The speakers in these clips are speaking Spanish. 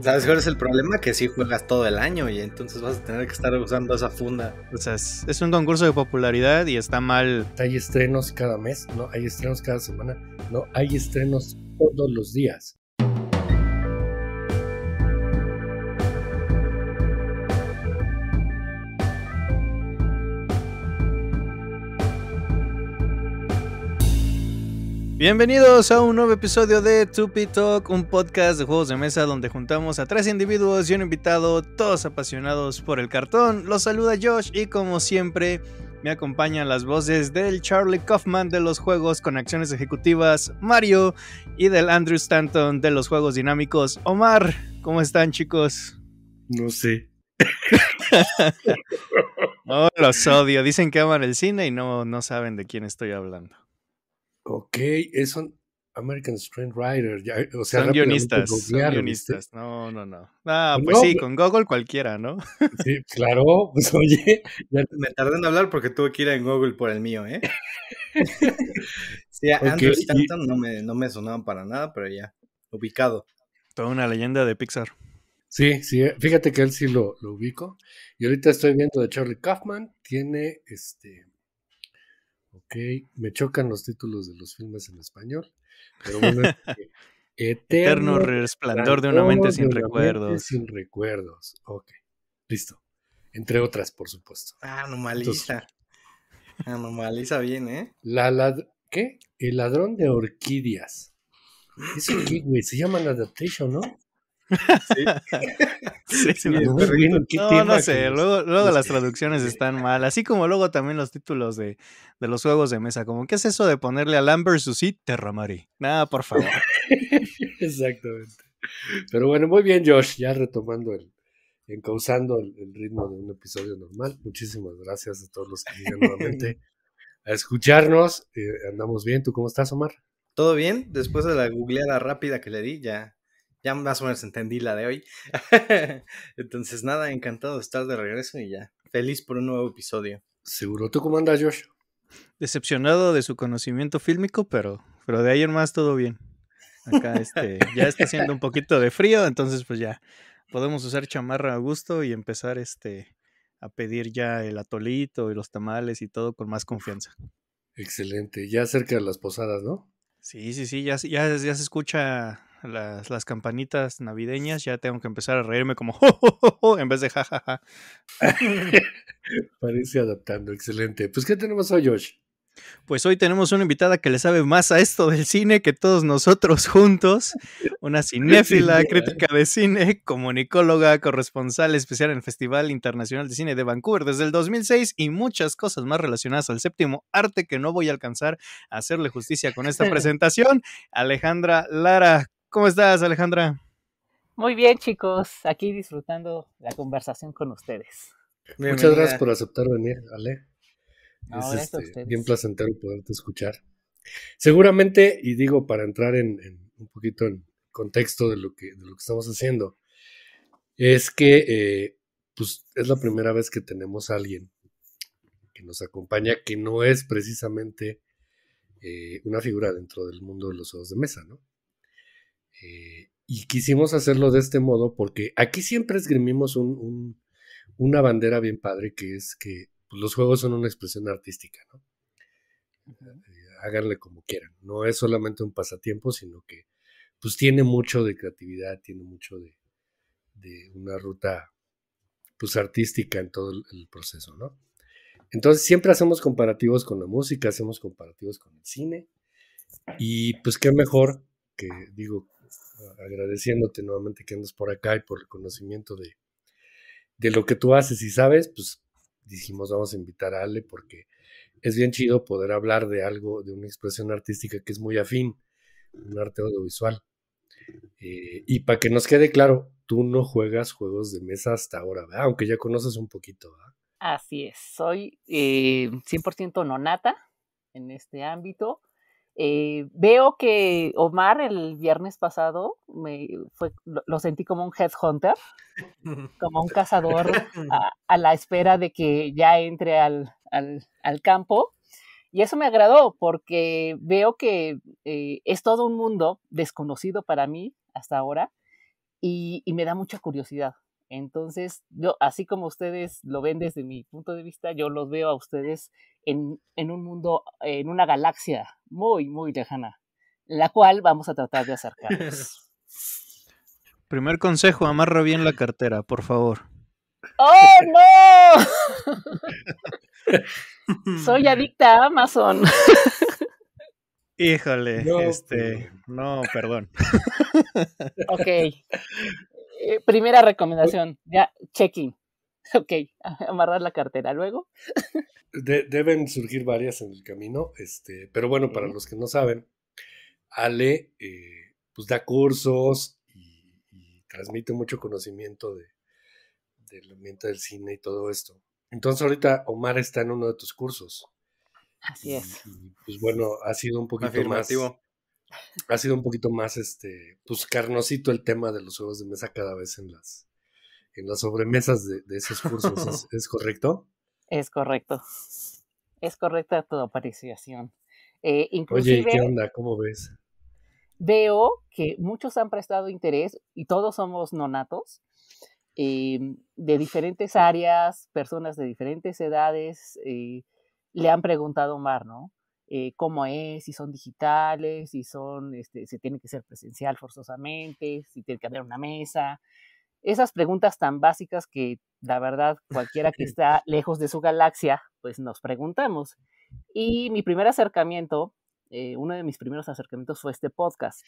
¿Sabes cuál es el problema? Que si juegas todo el año y entonces vas a tener que estar usando esa funda. O sea, es un concurso de popularidad y está mal. Hay estrenos cada mes, no hay estrenos cada semana, no hay estrenos todos los días. Bienvenidos a un nuevo episodio de Tupi Talk, un podcast de juegos de mesa donde juntamos a tres individuos y un invitado, todos apasionados por el cartón. Los saluda Josh y como siempre me acompañan las voces del Charlie Kaufman de los juegos con acciones ejecutivas, Mario, y del Andrew Stanton de los juegos dinámicos, Omar. ¿Cómo están chicos? No sé. no, los odio. Dicen que aman el cine y no, no saben de quién estoy hablando. Ok, es un American Strain Writer. o sea, son guionistas, guionistas. No, no, no. Ah, pues sí, con Google cualquiera, ¿no? Sí, claro. Pues oye, me tardé en hablar porque tuve que ir en Google por el mío, ¿eh? sí, Andrew Stanton no me, no me sonaban para nada, pero ya, ubicado. Toda una leyenda de Pixar. Sí, sí, eh, fíjate que él sí lo, lo ubico. Y ahorita estoy viendo de Charlie Kaufman, tiene este Ok, me chocan los títulos de los filmes en español, pero bueno, Eterno, resplandor de una mente sin recuerdos. sin recuerdos. Ok, listo. Entre otras, por supuesto. Anomaliza. Ah, Anomaliza ah, bien, ¿eh? La ¿Qué? El ladrón de orquídeas. Eso güey. Se llama la adaptation, ¿no? no, no, sé, luego, las traducciones están mal, así como luego también los títulos de, los juegos de mesa, como ¿qué es eso de ponerle a Lambert Susi Terramari? Nada, por favor. Exactamente. Pero bueno, muy bien Josh, ya retomando el, encauzando el, ritmo de un episodio normal. Muchísimas gracias a todos los que vienen nuevamente a escucharnos. Eh, andamos bien, ¿tú cómo estás Omar? Todo bien, después de la googleada rápida que le di, ya ya más o menos entendí la de hoy. Entonces, nada, encantado de estar de regreso y ya. Feliz por un nuevo episodio. Seguro tú cómo andas, Josh. Decepcionado de su conocimiento fílmico, pero, pero de ahí en más todo bien. Acá este, ya está haciendo un poquito de frío, entonces pues ya podemos usar chamarra a gusto y empezar este a pedir ya el atolito y los tamales y todo con más confianza. Excelente, ya cerca de las posadas, ¿no? Sí, sí, sí, ya, ya se escucha las, campanitas navideñas, ya tengo que empezar a reírme como en vez de jajaja. Parece adaptando, excelente. Pues, ¿qué tenemos hoy, Josh? Pues hoy tenemos una invitada que le sabe más a esto del cine que todos nosotros juntos, una cinéfila crítica de cine, comunicóloga, corresponsal especial en el Festival Internacional de Cine de Vancouver desde el 2006 y muchas cosas más relacionadas al séptimo arte que no voy a alcanzar a hacerle justicia con esta presentación. Alejandra Lara, ¿Cómo estás, Alejandra? Muy bien, chicos. Aquí disfrutando la conversación con ustedes. Muchas gracias por aceptar venir, Ale. Este, bien placentero poderte escuchar. Seguramente, y digo para entrar en, un poquito en contexto de lo que, lo que estamos haciendo, es que eh, pues, es la primera vez que tenemos a alguien que nos acompaña que no es precisamente eh, una figura dentro del mundo de los ojos de mesa, ¿no? Eh, y quisimos hacerlo de este modo porque aquí siempre esgrimimos una bandera bien padre que es que pues, los juegos son una expresión artística, ¿no? Eh, háganle como quieran. No es solamente un pasatiempo, sino que pues tiene mucho de creatividad, tiene mucho de, de una ruta pues artística en todo el proceso, ¿no? Entonces siempre hacemos comparativos con la música, hacemos comparativos con el cine y pues qué mejor que digo, agradeciéndote nuevamente que andas por acá y por el conocimiento de, lo que tú haces y sabes, pues dijimos vamos a invitar a Ale porque es bien chido poder hablar de algo, de una expresión artística que es muy afín, un arte audiovisual. Eh, y para que nos quede claro, tú no juegas juegos de mesa hasta ahora, aunque ya conoces un poquito. Así es, soy 100% eh, nonata en este ámbito. Eh, veo que Omar el viernes pasado me fue, lo, sentí como un headhunter, como un cazador a, la espera de que ya entre al, campo. Y eso me agradó porque veo que eh, es todo un mundo desconocido para mí hasta ahora y me da mucha curiosidad. Entonces, yo, así como ustedes lo ven desde mi punto de vista, yo los veo a ustedes en, un mundo, en una galaxia muy, muy lejana, la cual vamos a tratar de acercarnos. Primer consejo, amarra bien la cartera, por favor. ¡Oh, no! Soy adicta a Amazon. Híjole, este, no, perdón. Ok. Eh, primera recomendación, ya, check-in. Ok, amarrar la cartera luego. deben surgir varias en el camino, este, pero bueno, para los que no saben, Ale eh, pues da cursos y, transmite mucho conocimiento de, la ambiente del cine y todo esto. Entonces ahorita Omar está en uno de tus cursos. Así es. Y, pues bueno, ha sido un poquito más ha sido un poquito más este, pues carnosito el tema de los juegos de mesa cada vez en las, en las sobremesas de, esos cursos, ¿Es, correcto? Es correcto. Es correcta tu apreciación. Eh, inclusive, Oye, qué onda? ¿Cómo ves? Veo que muchos han prestado interés y todos somos nonatos. Em, de diferentes áreas, personas de diferentes edades, eh, le han preguntado Mar, ¿no? Eh, cómo es, si son digitales, si son, se este, tiene que ser presencial forzosamente, si tiene que haber una mesa. Esas preguntas tan básicas que la verdad cualquiera que está lejos de su galaxia, pues nos preguntamos. Y mi primer acercamiento, eh, uno de mis primeros acercamientos fue este podcast.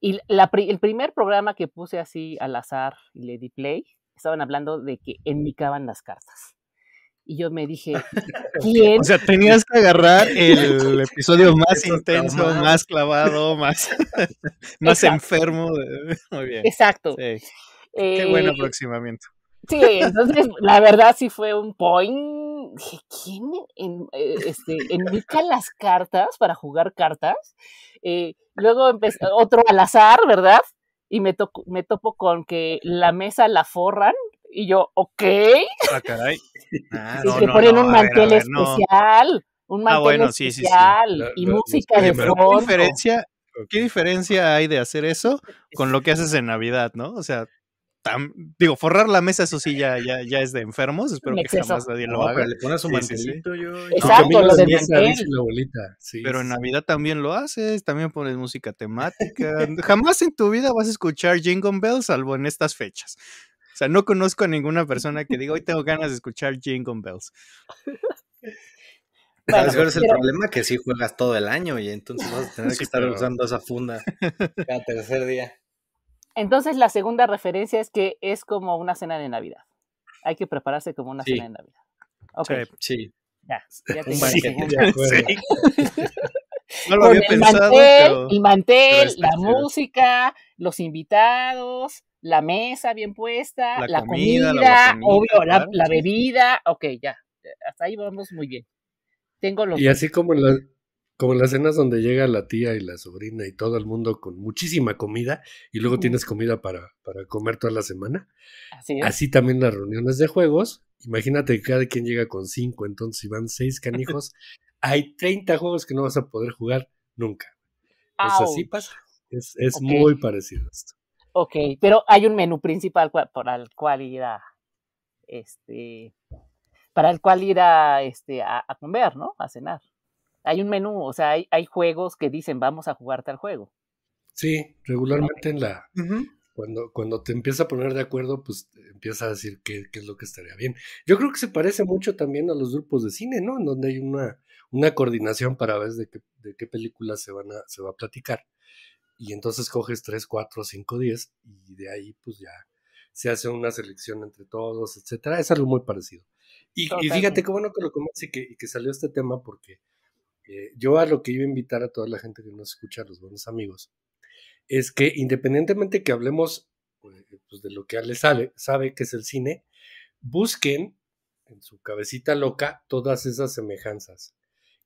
Y el primer programa que puse así al azar y le play, estaban hablando de que enmicaban las cartas. Y yo me dije, ¿quién? O sea, tenías que agarrar el episodio más intenso, más clavado, más, más enfermo. Muy bien. Exacto. Qué eh, buen aproximamiento. Sí, entonces la verdad sí fue un point. Dije, ¿quién en, indica eh, este, las cartas para jugar cartas? Eh, luego empezó otro al azar, ¿verdad? Y me, me topo con que la mesa la forran y yo, ok. Ah, caray. Ah, se ponen un mantel especial. Un ah, mantel especial. y música de fondo. ¿qué diferencia, ¿Qué diferencia hay de hacer eso con lo que haces en Navidad, no? O sea, digo, forrar la mesa, eso sí, ya, ya, ya es de enfermos. Espero que jamás nadie lo haga. Le pones un mantelito, yo. Exacto, lo de la abuelita. Sí, pero en Navidad también lo haces, también pones música temática. jamás en tu vida vas a escuchar Jingle Bells, salvo en estas fechas. O sea, no conozco a ninguna persona que diga, hoy tengo ganas de escuchar Jingle Bells. es el problema? Que si juegas todo el año y entonces vas a tener que estar usando esa funda cada tercer día. Entonces la segunda referencia es que es como una cena de Navidad. Hay que prepararse como una cena de Navidad. Okay. Sí. Ya, ya No lo había pensado. El mantel, la música, los invitados, la mesa bien puesta, la, comida, la obvio, la, bebida, ok, ya, eh, hasta ahí vamos muy bien. Tengo los... Y así como en, las, como las cenas donde llega la tía y la sobrina y todo el mundo con muchísima comida y luego tienes comida para, para comer toda la semana, así, también las reuniones de juegos, imagínate que cada quien llega con cinco, entonces si van seis canijos, hay 30 juegos que no vas a poder jugar nunca. Pues así pasa. Es, muy parecido esto. Ok, pero hay un menú principal para el cual ir a este para el cual ir este a, comer, ¿no? A cenar. Hay un menú, o sea, hay, juegos que dicen vamos a jugarte al juego. Sí, regularmente en la cuando, cuando te empieza a poner de acuerdo, pues empieza a decir qué, qué, es lo que estaría bien. Yo creo que se parece mucho también a los grupos de cine, ¿no? En donde hay una, una coordinación para ver de qué, de qué película se van a, se va a platicar y entonces coges 3, 4, 5, 10 y de ahí pues ya se hace una selección entre todos, etcétera. Es algo muy parecido. Y, fíjate qué bueno que lo comencé y que, salió este tema porque eh, yo a lo que iba a invitar a toda la gente que nos escucha, los buenos amigos, es que independientemente que hablemos eh, pues, de lo que le sale sabe que es el cine, busquen en su cabecita loca todas esas semejanzas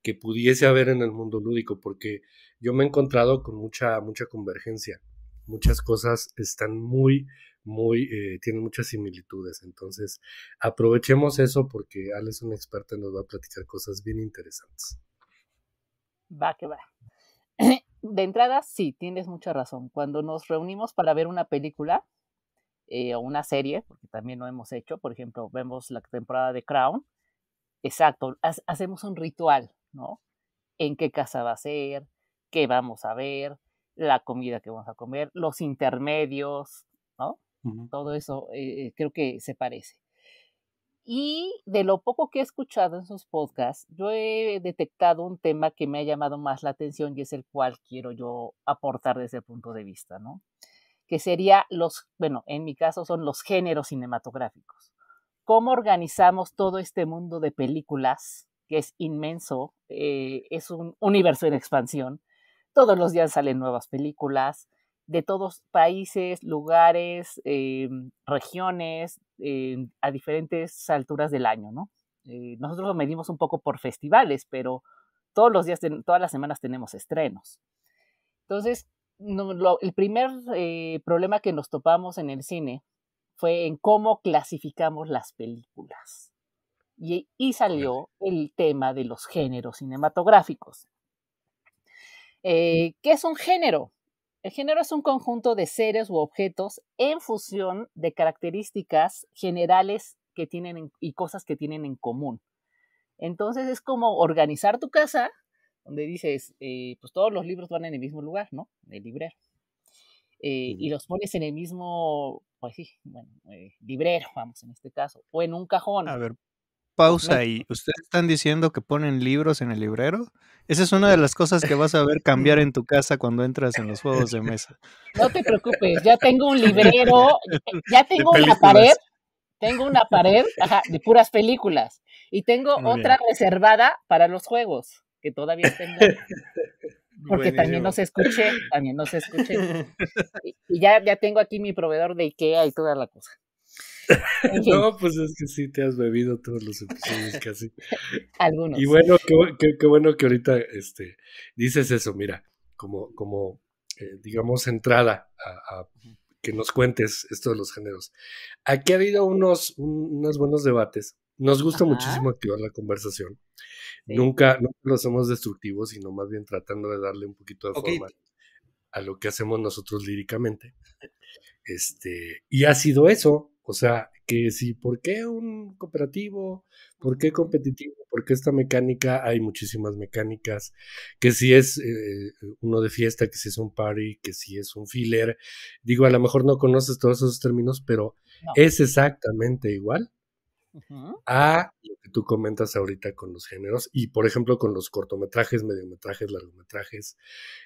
que pudiese haber en el mundo lúdico, porque yo me he encontrado con mucha, mucha convergencia. Muchas cosas están muy, muy, eh, tienen muchas similitudes. Entonces, aprovechemos eso porque Alex es un experto y nos va a platicar cosas bien interesantes. Va que va. De entrada, sí, tienes mucha razón. Cuando nos reunimos para ver una película eh, o una serie, porque también lo hemos hecho, por ejemplo, vemos la temporada de Crown, exacto, hacemos un ritual, ¿no? En qué casa va a ser, qué vamos a ver, la comida que vamos a comer, los intermedios, ¿no? Todo eso eh, eh, creo que se parece. Y de lo poco que he escuchado en sus podcasts, yo he detectado un tema que me ha llamado más la atención y es el cual quiero yo aportar desde el punto de vista, ¿no? Que sería los, bueno, en mi caso son los géneros cinematográficos. ¿Cómo organizamos todo este mundo de películas que es inmenso, eh, es un universo en expansión. Todos los días salen nuevas películas de todos países, lugares, eh, regiones, eh, a diferentes alturas del año, ¿no? nosotros lo medimos un poco por festivales, pero todos los días, todas las semanas tenemos estrenos. Entonces, el primer problema que nos topamos en el cine fue en cómo clasificamos las películas y, salió el tema de los géneros cinematográficos. Eh, ¿Qué es un género? El género es un conjunto de seres u objetos en fusión de características generales que tienen y cosas que tienen en común. Entonces es como organizar tu casa, donde dices, eh, pues todos los libros van en el mismo lugar, ¿no? el librero. Eh, y los pones en el mismo, pues sí, bueno, librero, vamos, en este caso, o en un cajón. A ver, pausa y ¿Ustedes están diciendo que ponen libros en el librero? Esa es una de las cosas que vas a ver cambiar en tu casa cuando entras en los juegos de mesa. No te preocupes, ya tengo un librero, ya tengo una pared, tengo una pared de puras películas y tengo otra reservada para los juegos que todavía tengo. Porque también también se escuché, también no escuché. Y, y ya, ya tengo aquí mi proveedor de IKEA y toda la cosa. no, pues es que sí, te has bebido todos los episodios casi. Algunos. Y bueno, qué, bueno que ahorita este, dices eso, mira, como, como eh, digamos, entrada a, que nos cuentes esto de los géneros. Aquí ha habido unos, unos buenos debates. Nos gusta muchísimo activar la conversación. Nunca, lo hacemos destructivo, sino más bien tratando de darle un poquito de forma a lo que hacemos nosotros líricamente. Este, y ha sido eso, o sea, que si, ¿por qué un cooperativo? ¿Por qué competitivo? ¿Por qué esta mecánica? Hay muchísimas mecánicas. Que si es eh, uno de fiesta, que si es un party, que si es un filler. Digo, a lo mejor no conoces todos esos términos, pero es exactamente igual a lo que tú comentas ahorita con los géneros y, por ejemplo, con los cortometrajes, mediometrajes, largometrajes,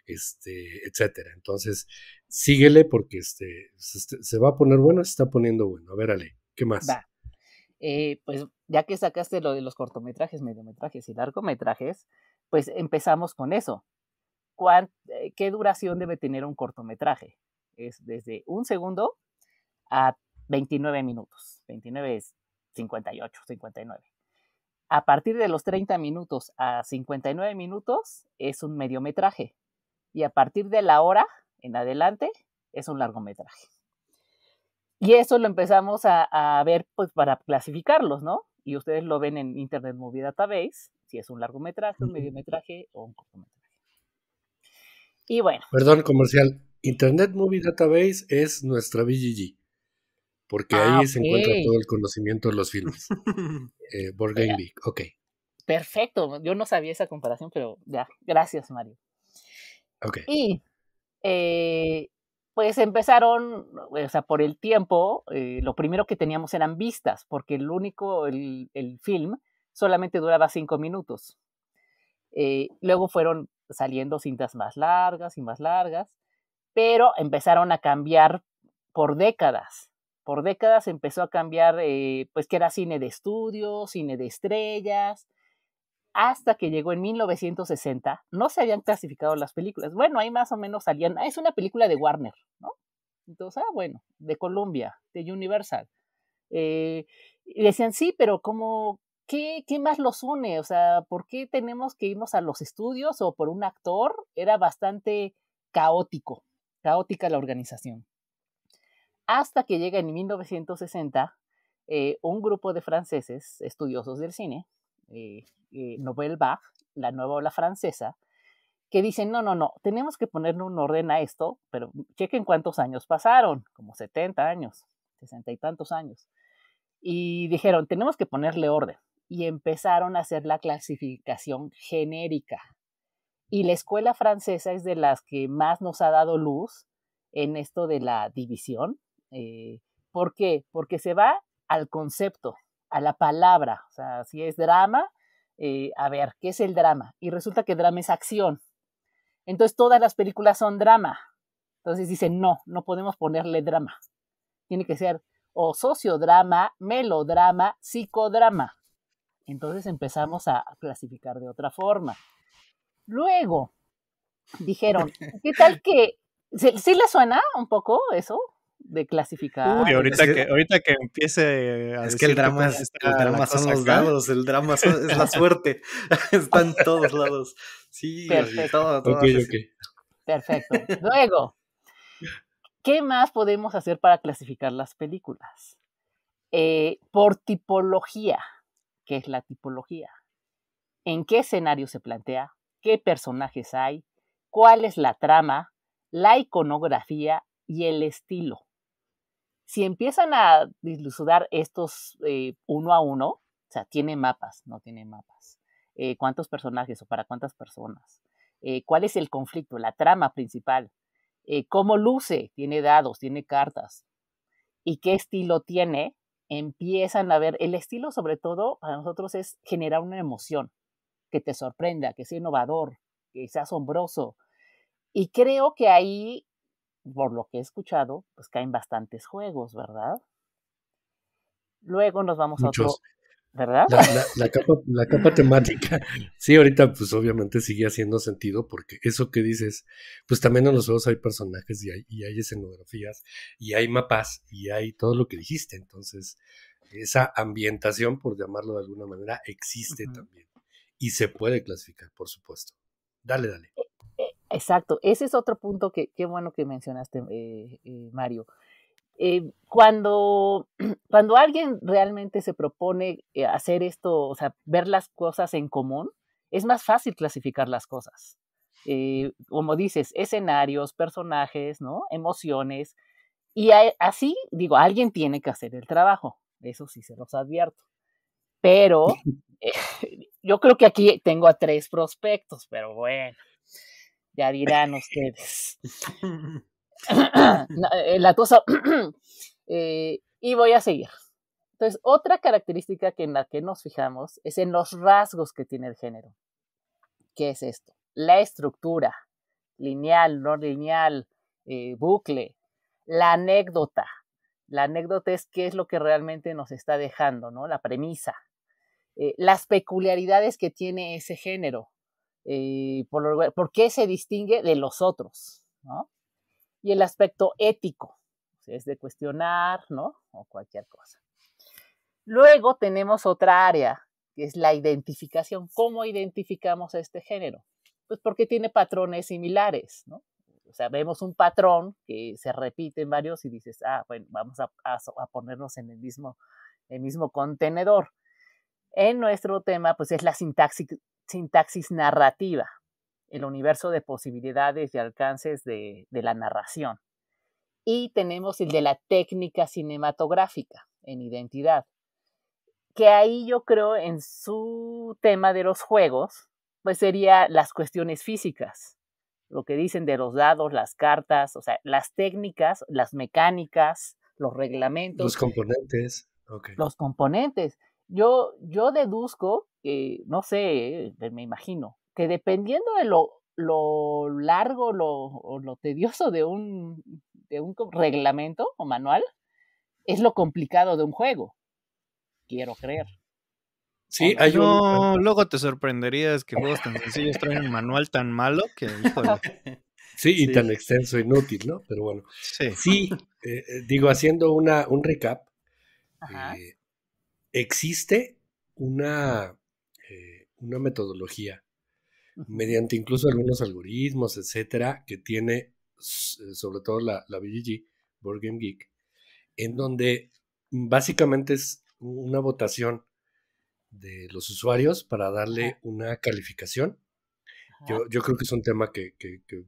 este, etcétera. Entonces, síguele porque este, se, este, va a poner bueno, se está poniendo bueno. A ver, Ale, ¿qué más? Va. Eh, pues ya que sacaste lo de los cortometrajes, mediometrajes y largometrajes, pues empezamos con eso. Eh, ¿Qué duración debe tener un cortometraje? Es desde un segundo a 29 minutos. 29 es 58, 59. A partir de los 30 minutos a 59 minutos es un mediometraje y a partir de la hora en adelante es un largometraje. Y eso lo empezamos a, ver pues, para clasificarlos, ¿no? Y ustedes lo ven en Internet Movie Database, si es un largometraje, un mediometraje o un cortometraje. Y bueno. Perdón, comercial. Internet Movie Database es nuestra BGG porque ah, ahí se encuentra todo el conocimiento de los filmes. eh, ok. Perfecto, yo no sabía esa comparación, pero ya, gracias Mario. Ok. Y eh, pues empezaron, o sea, por el tiempo, eh, lo primero que teníamos eran vistas, porque el único, el, film, solamente duraba cinco minutos. Eh, luego fueron saliendo cintas más largas y más largas, pero empezaron a cambiar por décadas por décadas empezó a cambiar, eh, pues que era cine de estudios, cine de estrellas, hasta que llegó en 1960, no se habían clasificado las películas. Bueno, ahí más o menos salían, ah, es una película de Warner, ¿no? Entonces, ah, bueno, de Columbia, de Universal. Eh, y decían, sí, pero ¿cómo, qué, ¿qué más los une? O sea, ¿por qué tenemos que irnos a los estudios o por un actor? Era bastante caótico, caótica la organización hasta que llega en 1960 eh, un grupo de franceses estudiosos del cine, eh, eh, la nueva ola francesa, que dicen, no, no, no, tenemos que ponerle un orden a esto, pero chequen cuántos años pasaron, como 70 años, 60 y tantos años. Y dijeron, tenemos que ponerle orden. Y empezaron a hacer la clasificación genérica. Y la escuela francesa es de las que más nos ha dado luz en esto de la división, eh, ¿Por qué? Porque se va al concepto, a la palabra. O sea, si es drama, eh, a ver, ¿qué es el drama? Y resulta que drama es acción. Entonces todas las películas son drama. Entonces dicen, no, no podemos ponerle drama. Tiene que ser o sociodrama, melodrama, psicodrama. Entonces empezamos a clasificar de otra forma. Luego dijeron, ¿qué tal que... si ¿sí le suena un poco eso? de clasificar. Uy, ahorita, que, empiece a Es que el drama, es, el drama son los dados, el drama es la suerte. están todos lados. Sí, Perfecto. Perfecto. Luego, ¿qué más podemos hacer para clasificar las películas? Eh, por tipología, ¿qué es la tipología? ¿En qué escenario se plantea? ¿Qué personajes hay? ¿Cuál es la trama? La iconografía y el estilo. Si empiezan a dilucidar estos eh, uno a uno, o sea, tiene mapas, no tiene mapas, eh, cuántos personajes o para cuántas personas, eh, cuál es el conflicto, la trama principal, cómo luce, tiene dados, tiene cartas, y qué estilo tiene, empiezan a ver, el estilo sobre todo para nosotros es generar una emoción que te sorprenda, que sea innovador, que sea asombroso. Y creo que ahí por lo que he escuchado, pues caen bastantes juegos, ¿verdad? Luego nos vamos a otro. ¿Verdad? La, capa, temática. Sí, ahorita pues obviamente sigue haciendo sentido porque eso que dices, pues también en los juegos hay personajes y hay, escenografías y hay mapas y hay todo lo que dijiste. Entonces, esa ambientación, por llamarlo de alguna manera, existe también y se puede clasificar, por supuesto. Dale, dale. E, Exacto, ese es otro punto que qué bueno que mencionaste, eh, eh, Mario. Eh, cuando, cuando alguien realmente se propone hacer esto, o sea, ver las cosas en común, es más fácil clasificar las cosas. como dices, escenarios, personajes, ¿no? Emociones. Y así, digo, alguien tiene que hacer el trabajo, eso sí se los advierto. Pero yo creo que aquí tengo a tres prospectos, pero bueno. Ya dirán ustedes. Eh, la cosa... Eh, y voy a seguir. Entonces, otra característica que en la que nos fijamos es en los rasgos que tiene el género. ¿Qué es esto? La estructura, lineal, no lineal, eh, bucle, la anécdota. La anécdota es qué es lo que realmente nos está dejando, ¿no? La premisa. las peculiaridades que tiene ese género. Eh, por, qué se distingue de los otros, Y el aspecto ético, es de cuestionar, ¿no? O cualquier cosa. Luego tenemos otra área, que es la identificación. ¿Cómo identificamos a este género? Pues porque tiene patrones similares, ¿no? O sea, vemos un patrón que se repite en varios y dices, ah, bueno, vamos a, ponernos en el mismo, el mismo contenedor. En nuestro tema, pues es la sintaxis sintaxis narrativa, el universo de posibilidades y alcances de, la narración. Y tenemos el de la técnica cinematográfica en identidad, que ahí yo creo en su tema de los juegos, pues sería las cuestiones físicas, lo que dicen de los dados, las cartas, o sea, las técnicas, las mecánicas, los reglamentos. Los componentes. Los componentes yo, deduzco que, no sé, eh, me imagino, que dependiendo de lo, largo o lo tedioso de un, reglamento o manual, es lo complicado de un juego. Quiero creer. Sí, yo luego te sorprenderías que juegos tan sencillos traen un manual tan malo que, Sí, y tan extenso, inútil, ¿no? Pero bueno. Sí, eh, eh, digo, haciendo un recap, eh, existe una, eh, una metodología mediante incluso algunos algoritmos, etcétera, que tiene eh, sobre todo la, la BGG, Board Game Geek, en donde básicamente es una votación de los usuarios para darle una calificación. Yo, creo que es un tema que,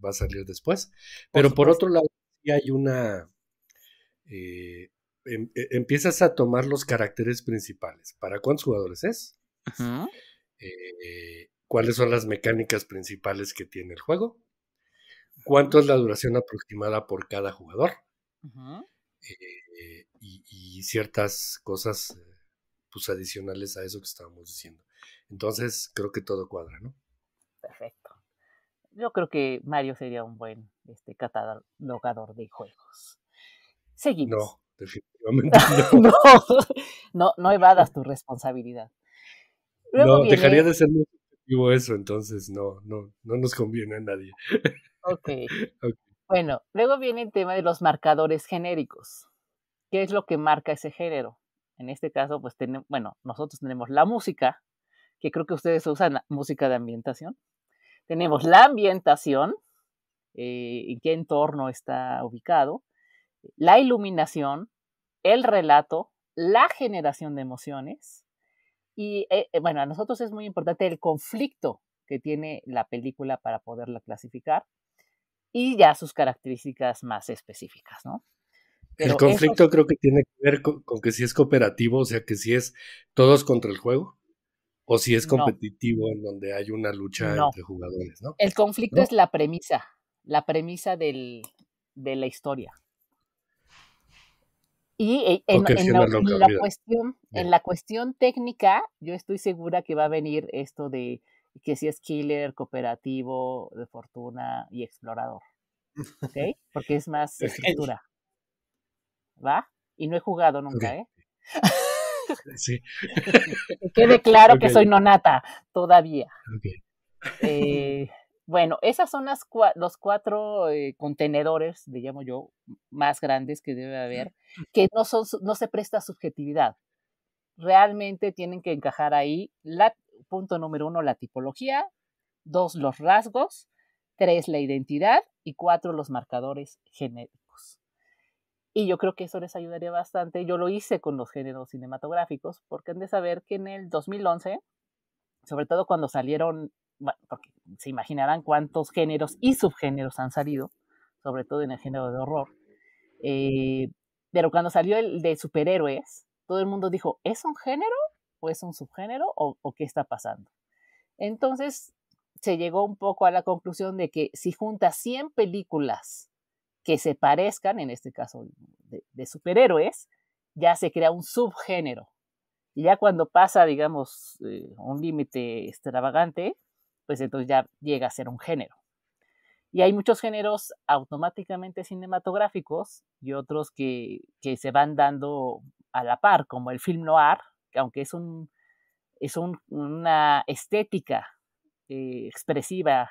va a salir después. Pero por, otro lado, hay una, eh, Em, e, empiezas a tomar los caracteres principales. ¿Para cuántos jugadores es? Eh, ¿Cuáles son las mecánicas principales que tiene el juego? ¿Cuánto es la duración aproximada por cada jugador? Eh, y, ciertas cosas eh, pues, adicionales a eso que estábamos diciendo. Entonces, creo que todo cuadra, ¿no? Perfecto. Yo creo que Mario sería un buen este, catalogador de juegos. Seguimos. No, no. no, no evadas tu responsabilidad. no, dejaría de ser muy positivo eso, entonces no, no, nos conviene a nadie. ok. Bueno, luego viene el tema de los marcadores genéricos. ¿Qué es lo que marca ese género? En este caso, pues tenemos, bueno, nosotros tenemos la música, que creo que ustedes usan música de ambientación. Tenemos la ambientación, eh, en qué entorno está ubicado, la iluminación, el relato, la generación de emociones. Y eh, eh, bueno, a nosotros es muy importante el conflicto que tiene la película para poderla clasificar y ya sus características más específicas, ¿no? el conflicto creo que tiene que ver con, que si es cooperativo, o sea, que si es todos contra el juego, o si es competitivo en donde hay una lucha entre jugadores, ¿no? El conflicto es la premisa, la premisa de la historia. Y eh, en, la, cuestión, en la cuestión técnica, yo estoy segura que va a venir esto de que si es killer, cooperativo, de fortuna y explorador. ¿Ok? Porque es más estructura. ¿Va? Y no he jugado nunca, ¿eh? Sí. quede claro que soy nonata todavía. Okay. Eh, bueno, esas son las los cuatro eh, contenedores, le llamo yo, más grandes que debe haber, que no, no se presta subjetividad. Realmente tienen que encajar ahí, la, punto número uno, la tipología, dos, los rasgos, tres, la identidad y cuatro, los marcadores genéricos. Y yo creo que eso les ayudaría bastante. Yo lo hice con los géneros cinematográficos porque han de saber que en el 2011, sobre todo cuando salieron porque se imaginarán cuántos géneros y subgéneros han salido, sobre todo en el género de horror. Eh, pero cuando salió el de superhéroes, todo el mundo dijo, ¿es un género o es un subgénero o, qué está pasando? Entonces se llegó un poco a la conclusión de que si juntas 100 películas que se parezcan, en este caso de, superhéroes, ya se crea un subgénero. Y ya cuando pasa, digamos, eh, un límite extravagante, pues entonces ya llega a ser un género. Y hay muchos géneros automáticamente cinematográficos y otros que, se van dando a la par, como el film noir, que aunque es, es una estética eh, expresiva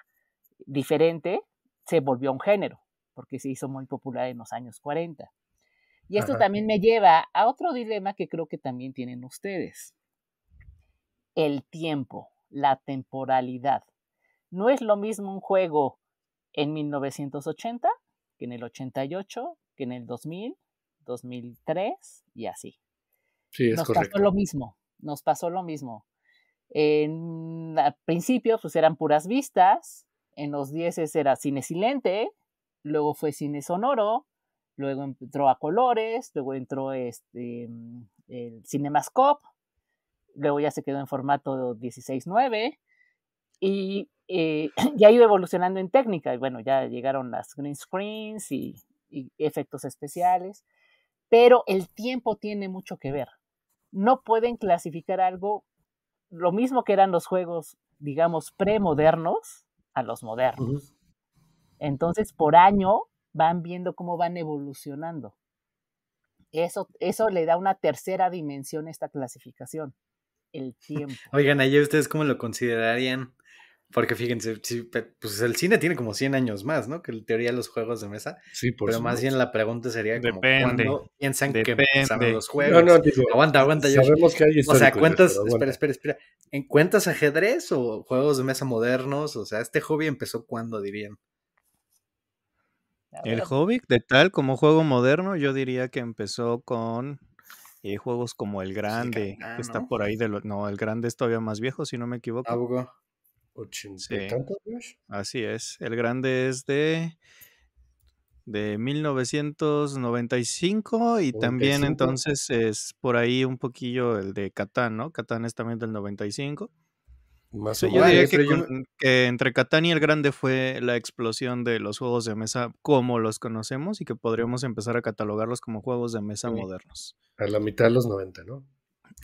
diferente, se volvió un género, porque se hizo muy popular en los años 40. Y esto también me lleva a otro dilema que creo que también tienen ustedes. El tiempo la temporalidad. No es lo mismo un juego en 1980 que en el 88, que en el 2000, 2003 y así. Sí, es nos pasó lo mismo, nos pasó lo mismo. En, al principio pues eran puras vistas, en los 10 era cine silente, luego fue cine sonoro, luego entró a colores, luego entró este, el Cinemascope, luego ya se quedó en formato 9 y, eh, ya iba evolucionando en técnica. Y bueno, ya llegaron las green screens y, efectos especiales, pero el tiempo tiene mucho que ver. No pueden clasificar algo lo mismo que eran los juegos, digamos, premodernos a los modernos. Entonces, por año van viendo cómo van evolucionando. Eso, eso le da una tercera dimensión a esta clasificación el tiempo. Oigan, ¿ahí ustedes cómo lo considerarían, porque fíjense, pues el cine tiene como 100 años más, ¿no? Que en teoría los juegos de mesa. Sí, por Pero más bien la pregunta sería ¿cuándo piensan que empezaron los juegos? No, no, aguanta, aguanta. O sea, ¿cuentas, espera, espera, espera. ¿En cuentas ajedrez o juegos de mesa modernos? O sea, ¿este hobby empezó cuándo dirían? El hobby de tal como juego moderno, yo diría que empezó con hay eh, juegos como El Grande, que está por ahí de No, El Grande es todavía más viejo, si no me equivoco. ¿80 Así es. El Grande es de de 1995 y también entonces es por ahí un poquillo el de Catán, ¿no? Catán es también del 95. Más o menos. Yo diría que, entre Catán y el Grande fue la explosión de los juegos de mesa como los conocemos y que podríamos empezar a catalogarlos como juegos de mesa modernos. A la mitad de los 90, ¿no?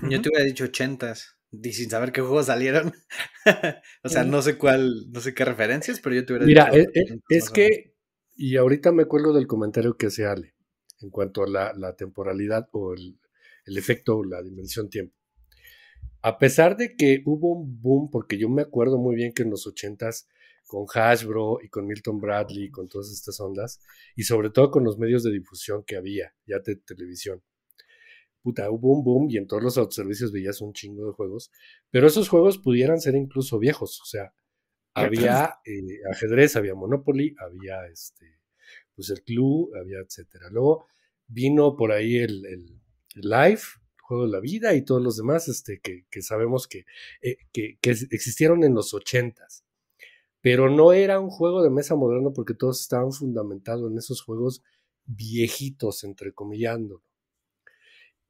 Yo te hubiera dicho 80 y sin saber qué juegos salieron. o sea, mm. no sé cuál, no sé qué referencias, pero yo te hubiera dicho. Mira, e, e, es, que, y ahorita me acuerdo del comentario que hace Ale en cuanto a la, temporalidad o el efecto o la dimensión tiempo. A pesar de que hubo un boom, porque yo me acuerdo muy bien que en los ochentas con Hasbro y con Milton Bradley y con todas estas ondas, y sobre todo con los medios de difusión que había, ya de televisión. Puta, hubo un boom y en todos los autoservicios veías un chingo de juegos, pero esos juegos pudieran ser incluso viejos, o sea, había eh, ajedrez, había Monopoly, había este, pues el club, había etcétera. Luego vino por ahí el, Live, el Life, Juego de la Vida y todos los demás este, que, sabemos que, eh, que, existieron en los ochentas. Pero no era un juego de mesa moderno porque todos estaban fundamentados en esos juegos viejitos, entrecomillando.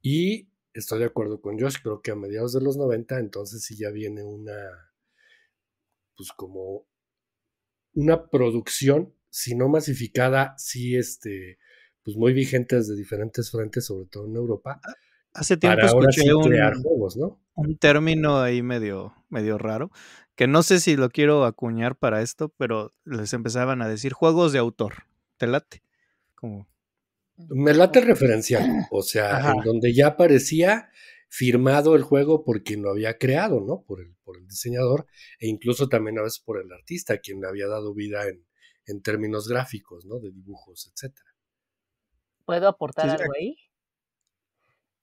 Y estoy de acuerdo con Josh, creo que a mediados de los 90 entonces sí ya viene una, pues como una producción, si no masificada, sí este, pues muy vigente desde diferentes frentes, sobre todo en Europa. Hace tiempo escuché un, un, término ahí medio, medio raro, que no sé si lo quiero acuñar para esto, pero les empezaban a decir juegos de autor. ¿Te late? Como... Me late el referencial, o sea, en donde ya aparecía firmado el juego por quien lo había creado, ¿no? Por el, por el diseñador e incluso también a veces por el artista, quien le había dado vida en, en términos gráficos, ¿no? De dibujos, etcétera. ¿Puedo aportar algo ahí?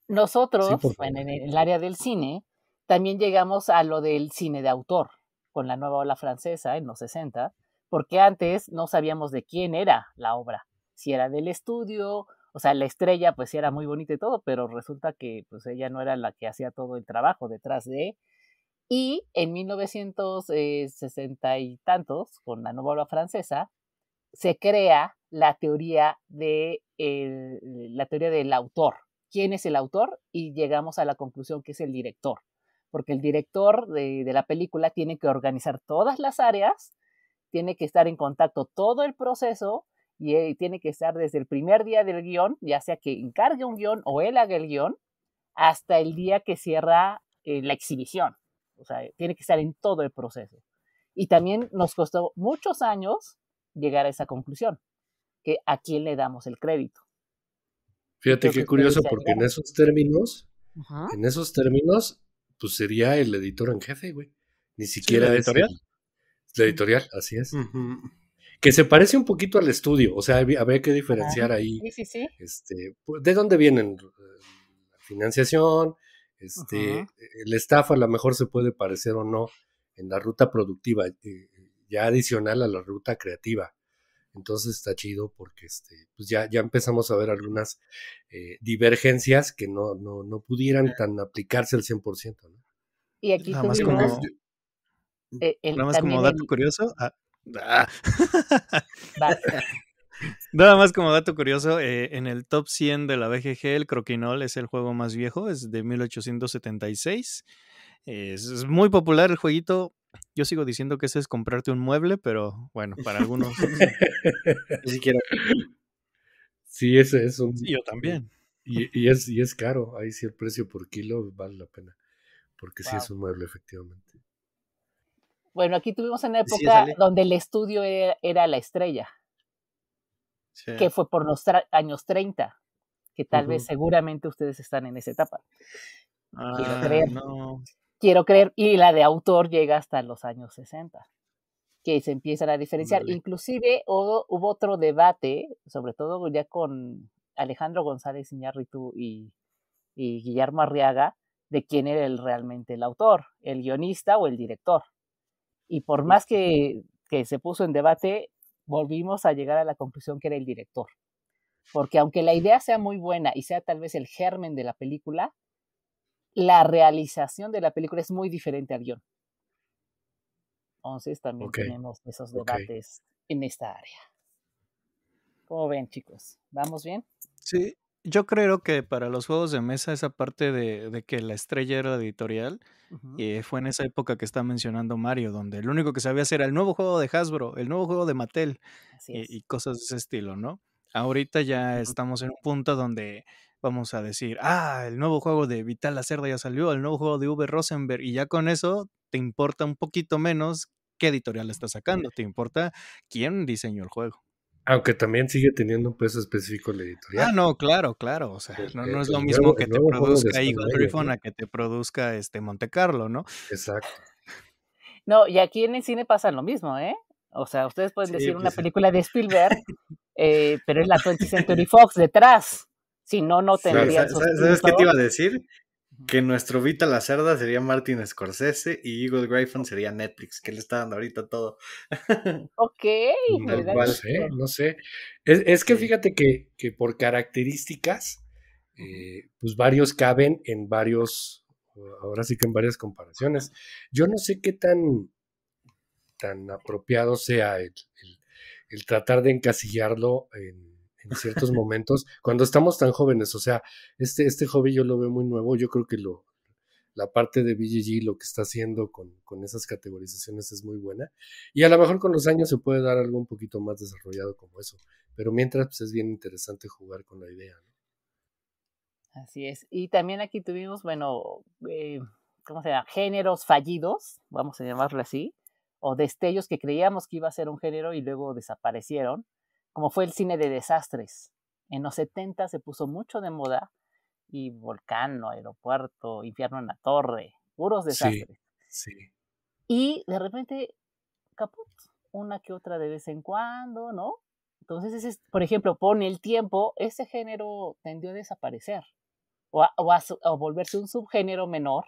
Nosotros, en, el área del cine, también llegamos a lo del cine de autor, con la nueva ola francesa en los 60, porque antes no sabíamos de quién era la obra, si era del estudio, o sea, la estrella pues era muy bonita y todo, pero resulta que pues ella no era la que hacía todo el trabajo detrás de... Y en 1960 y tantos, con la nueva ola francesa, se crea la teoría de la teoría del autor, quién es el autor y llegamos a la conclusión que es el director, porque el director de, la película tiene que organizar todas las áreas, tiene que estar en contacto todo el proceso y eh, tiene que estar desde el primer día del guión, ya sea que encargue un guión o él haga el guión, hasta el día que cierra eh, la exhibición. O sea, tiene que estar en todo el proceso. Y también nos costó muchos años llegar a esa conclusión, que a quién le damos el crédito. Fíjate qué curioso, porque en esos términos, en esos términos, pues sería el editor en jefe, güey. Ni siquiera la editorial. la editorial, así es. Que se parece un poquito al estudio, o sea, había que diferenciar ahí. Sí, sí, sí. Este, pues, ¿De dónde vienen? Eh, la financiación, este, el staff a lo mejor se puede parecer o no en la ruta productiva, eh, ya adicional a la ruta creativa. Entonces está chido porque este, pues ya, ya empezamos a ver algunas eh, divergencias que no, no, pudieran tan aplicarse al 100%. Y aquí nada más como, dato curioso. nada más como dato curioso, en el top 100 de la BGG, el croquinol es el juego más viejo, es de 1876. es muy popular el jueguito, yo sigo diciendo que ese es comprarte un mueble, pero bueno, para algunos ni siquiera. Sí, ese es un. yo también. Y, y, es, caro. Ahí sí el precio por kilo vale la pena. Porque sí es un mueble, efectivamente. Bueno, aquí tuvimos una época donde el estudio era, la estrella. Que fue por los años 30. Que tal vez seguramente ustedes están en esa etapa. Quiero ah, creer. No quiero creer, y la de autor llega hasta los años 60, que se empiezan a diferenciar. Inclusive hubo, hubo, otro debate, sobre todo ya con Alejandro González Iñárritu y, Guillermo Arriaga, de quién era realmente el autor, el guionista o el director. Y por más que se puso en debate, volvimos a llegar a la conclusión que era el director. Porque aunque la idea sea muy buena y sea tal vez el germen de la película, la realización de la película es muy diferente al guión. Entonces también tenemos esos debates en esta área. ¿Cómo ven, chicos? ¿Vamos bien? Sí, yo creo que para los juegos de mesa, esa parte de, que la estrella era editorial, y eh, fue en esa época que está mencionando Mario, donde lo único que sabía hacer era el nuevo juego de Hasbro, el nuevo juego de Mattel y, cosas de ese estilo, ¿no? Ahorita ya estamos en un punto donde vamos a decir, ah, el nuevo juego de Vital Lacerda ya salió, el nuevo juego de V. Rosenberg, y ya con eso te importa un poquito menos qué editorial está sacando, te importa quién diseñó el juego. Aunque también sigue teniendo un peso específico la ah, editorial. Ah, no, claro, claro. O sea, no, es lo mismo que te produzca Igor a que te produzca este Monte Carlo, ¿no? Exacto. No, y aquí en el cine pasa lo mismo, ¿eh? O sea, ustedes pueden decir una pues película de Spielberg, eh, pero es la 20th Century Fox detrás. Si no, no tendría. ¿Sabes, ¿sabes qué te iba a decir? Que nuestro Vita la Cerda sería Martin Scorsese y Eagle Gryphon sería Netflix, que le está dando ahorita todo. Ok. Mm, no sé, no sé. Es, que fíjate que, por características, eh, pues varios caben en varios, ahora sí que en varias comparaciones. Yo no sé qué tan, tan apropiado sea el tratar de encasillarlo en en ciertos momentos, cuando estamos tan jóvenes. O sea, este, este hobby yo lo veo muy nuevo. Yo creo que lo, la parte de BGG, lo que está haciendo con, con, esas categorizaciones es muy buena. Y a lo mejor con los años se puede dar algo un poquito más desarrollado como eso. Pero mientras, pues, es bien interesante jugar con la idea. Así es. Y también aquí tuvimos, bueno, eh, ¿cómo se llama? Géneros fallidos, vamos a llamarlo así, o destellos que creíamos que iba a ser un género y luego desaparecieron como fue el cine de desastres. En los 70 se puso mucho de moda y volcán, Aeropuerto, Infierno en la Torre, puros desastres. Sí, Y de repente, caput, una que otra de vez en cuando, ¿no? Entonces, por ejemplo, pone el tiempo, ese género tendió a desaparecer o a, volverse un subgénero menor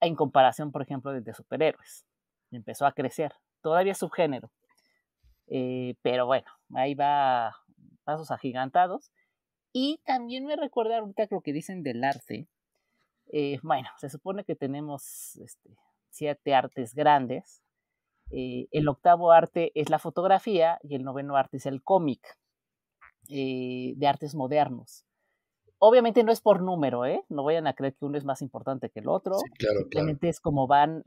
en comparación, por ejemplo, desde superhéroes. Empezó a crecer, todavía subgénero, eh, pero bueno, ahí va pasos agigantados. Y también me recuerda ahorita lo que dicen del arte. Eh, bueno, se supone que tenemos este, siete artes grandes. Eh, el octavo arte es la fotografía y el noveno arte es el cómic de artes modernos. Obviamente no es por número, No vayan a creer que uno es más importante que el otro. claro, Simplemente es como van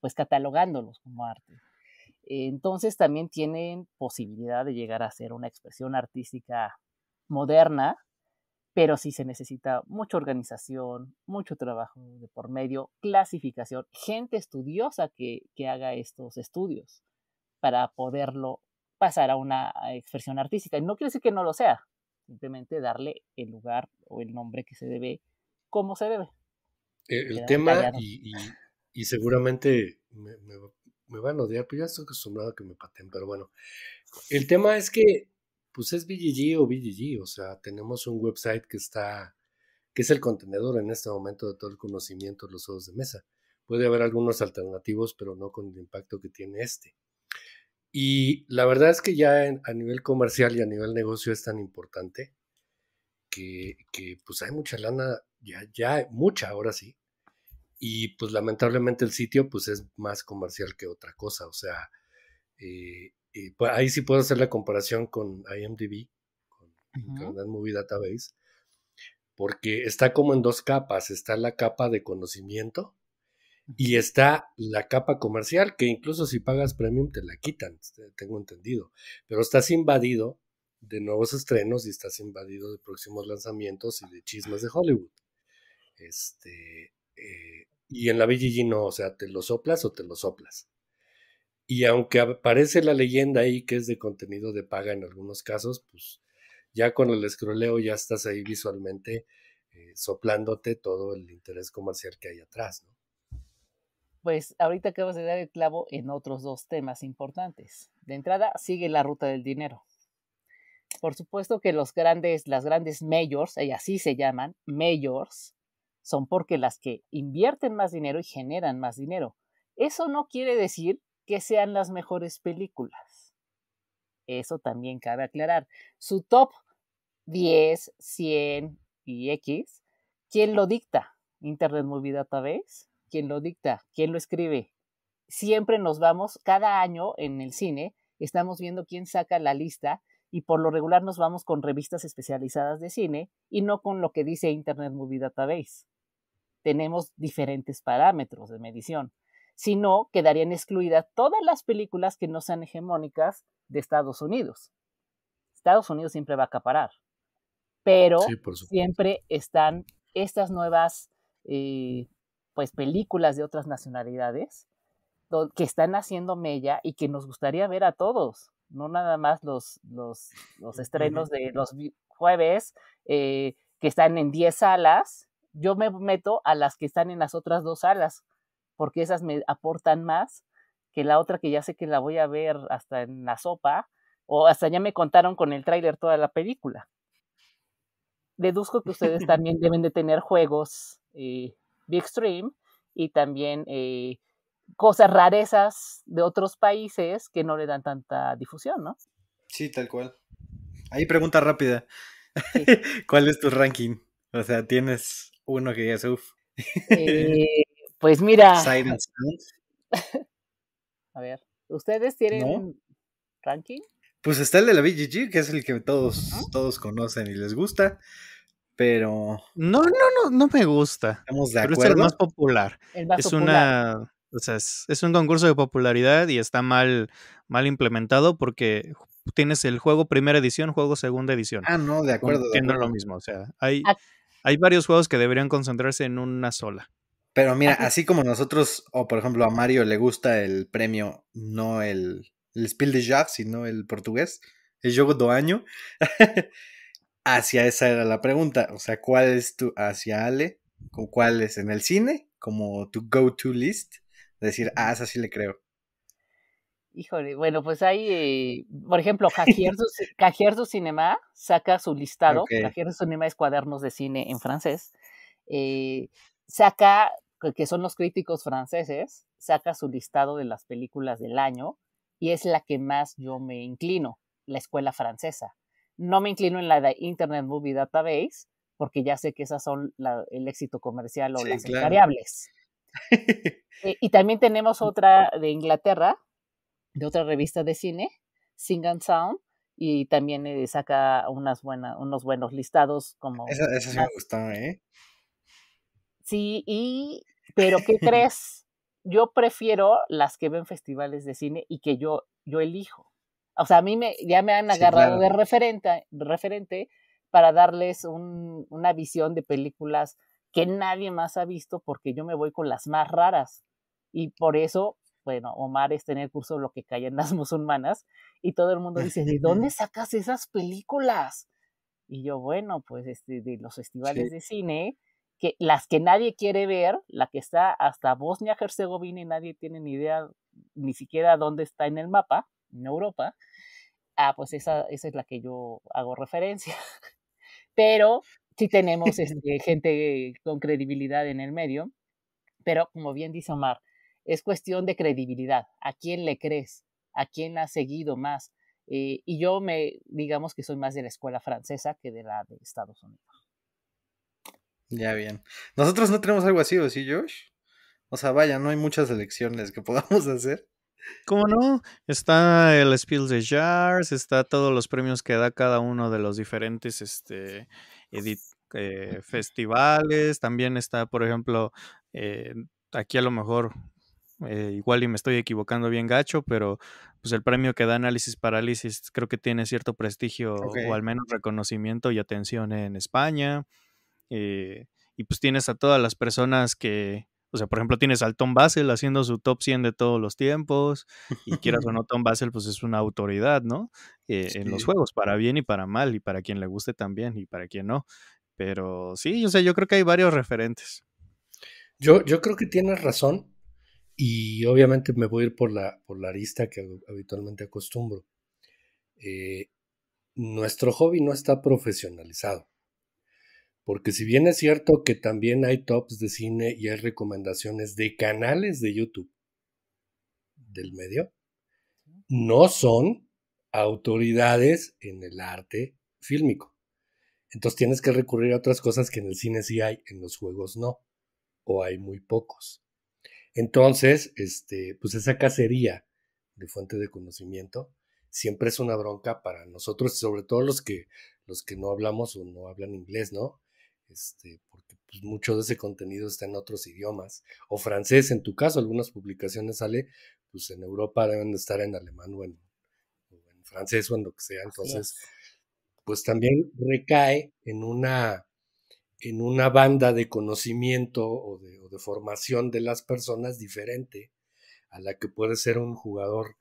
pues catalogándolos como arte entonces también tienen posibilidad de llegar a ser una expresión artística moderna, pero sí se necesita mucha organización, mucho trabajo de por medio, clasificación, gente estudiosa que, haga estos estudios para poderlo pasar a una expresión artística. Y no quiere decir que no lo sea, simplemente darle el lugar o el nombre que se debe, como se debe. El, tema, y, seguramente me, me van a odiar, pero pues, ya estoy acostumbrado a que me paten, pero bueno. El tema es que, pues es BGG o BGG, o sea, tenemos un website que está, que es el contenedor en este momento de todo el conocimiento de los ojos de mesa. Puede haber algunos alternativos, pero no con el impacto que tiene este. Y la verdad es que ya a nivel comercial y a nivel negocio es tan importante que, que pues hay mucha lana, ya, ya mucha ahora sí, y pues lamentablemente el sitio pues es más comercial que otra cosa, o sea, eh, eh pues, ahí sí puedo hacer la comparación con IMDb, con Internet Movie Database, porque está como en dos capas, está la capa de conocimiento y está la capa comercial, que incluso si pagas premium te la quitan, eh, tengo entendido, pero estás invadido de nuevos estrenos y estás invadido de próximos lanzamientos y de chismes de Hollywood. Este, eh, y en la BGG no, o sea, te lo soplas o te lo soplas. Y aunque aparece la leyenda ahí que es de contenido de paga en algunos casos, pues ya con el escroleo ya estás ahí visualmente eh, soplándote todo el interés comercial que hay atrás, ¿no? Pues ahorita acabas de dar el clavo en otros dos temas importantes. De entrada, sigue la ruta del dinero. Por supuesto que los grandes, las grandes majors, y así se llaman, majors, son porque las que invierten más dinero y generan más dinero. Eso no quiere decir que sean las mejores películas. Eso también cabe aclarar. Su top 10, 100 y X, ¿quién lo dicta? Internet Movie Database. ¿Quién lo dicta? ¿Quién lo escribe? Siempre nos vamos, cada año en el cine, estamos viendo quién saca la lista y por lo regular nos vamos con revistas especializadas de cine y no con lo que dice Internet Movie Database tenemos diferentes parámetros de medición. Si no, quedarían excluidas todas las películas que no sean hegemónicas de Estados Unidos. Estados Unidos siempre va a acaparar, pero siempre están estas nuevas eh, pues películas de otras nacionalidades que están haciendo mella y que nos gustaría ver a todos, no nada más los, los, estrenos de los jueves eh, que están en 10 salas yo me meto a las que están en las otras dos salas, porque esas me aportan más que la otra que ya sé que la voy a ver hasta en la sopa, o hasta ya me contaron con el tráiler toda la película. Deduzco que ustedes también deben de tener juegos eh, big stream y también eh, cosas rarezas de otros países que no le dan tanta difusión, ¿no? Sí, tal cual. Ahí pregunta rápida. ¿Cuál es tu ranking? O sea, ¿tienes uno que se uff. Eh, pues mira. A ver, ¿ustedes tienen un ranking? Pues está el de la BGG, que es el que todos, todos conocen y les gusta, pero... No, no, no, no me gusta. Estamos de acuerdo. Pero es el más popular. es una... es, un concurso de popularidad y está mal, mal implementado porque tienes el juego primera edición, juego segunda edición. Ah, no, de acuerdo. entiendo lo mismo, o sea, hay... Hay varios juegos que deberían concentrarse en una sola. Pero mira, así como nosotros, o por ejemplo a Mario le gusta el premio, no el, el Spiel de Jacques, sino el portugués, el juego do año, hacia esa era la pregunta. O sea, ¿cuál es tu, hacia Ale, cuál es en el cine, como tu go-to list? Decir, ah, esa sí le creo. Híjole, bueno, pues hay, eh, por ejemplo, Cahiers du Cinema saca su listado. Okay. du Cinema es cuadernos de cine en francés. Eh, saca, que son los críticos franceses, saca su listado de las películas del año y es la que más yo me inclino, la escuela francesa. No me inclino en la de Internet Movie Database, porque ya sé que esas son el éxito comercial o las variables. Eh, y también tenemos otra de Inglaterra, de otra revista de cine, Sing and Sound, y también eh, saca unas unos buenos listados como... Eso, sí me ah. ¿eh? Sí, y... Pero ¿qué crees? Yo prefiero las que ven festivales de cine y que yo, yo elijo. O sea, a mí me, ya me han agarrado de referente, referente para darles una visión de películas que nadie más ha visto porque yo me voy con las más raras. Y por eso bueno, Omar es tener el curso de lo que en las musulmanas y todo el mundo dice, ¿de dónde sacas esas películas? Y yo, bueno, pues este, de los festivales de cine, que las que nadie quiere ver, la que está hasta Bosnia-Herzegovina y nadie tiene ni idea ni siquiera dónde está en el mapa, en Europa, ah, pues esa, es la que yo hago referencia. Pero sí tenemos este, gente con credibilidad en el medio, pero como bien dice Omar, es cuestión de credibilidad. ¿A quién le crees? ¿A quién has seguido más? Eh, y yo me, digamos que soy más de la escuela francesa que de la de Estados Unidos. Ya bien. Nosotros no tenemos algo así, ¿o sí, Josh? O sea, vaya, no hay muchas elecciones que podamos hacer. ¿Cómo no? Está el Spiel de Jars, está todos los premios que da cada uno de los diferentes este, eh, festivales. También está, por ejemplo, eh, aquí a lo mejor eh, igual y me estoy equivocando bien gacho, pero pues el premio que da Análisis Parálisis creo que tiene cierto prestigio o al menos reconocimiento y atención en España. Eh, y pues tienes a todas las personas que, o sea, por ejemplo, tienes al Tom Basel haciendo su top 100 de todos los tiempos, y quieras o no, Tom Basel, pues es una autoridad, ¿no? Eh, en los juegos, para bien y para mal, y para quien le guste también, y para quien no. Pero sí, o sea, yo creo que hay varios referentes. Yo, yo creo que tienes razón, y obviamente me voy a ir por la, por la arista que habitualmente acostumbro. Eh, nuestro hobby no está profesionalizado. Porque si bien es cierto que también hay tops de cine y hay recomendaciones de canales de YouTube del medio, no son autoridades en el arte fílmico. Entonces tienes que recurrir a otras cosas que en el cine sí hay, en los juegos no, o hay muy pocos. Entonces, este, pues esa cacería de fuente de conocimiento siempre es una bronca para nosotros, sobre todo los que, los que no hablamos o no hablan inglés, ¿no? Este, porque pues, mucho de ese contenido está en otros idiomas, o francés en tu caso, algunas publicaciones sale, pues en Europa deben estar en alemán o en francés o en lo que sea, entonces, pues también recae en una en una banda de conocimiento o de, formación de las personas diferente a la que puede ser un jugador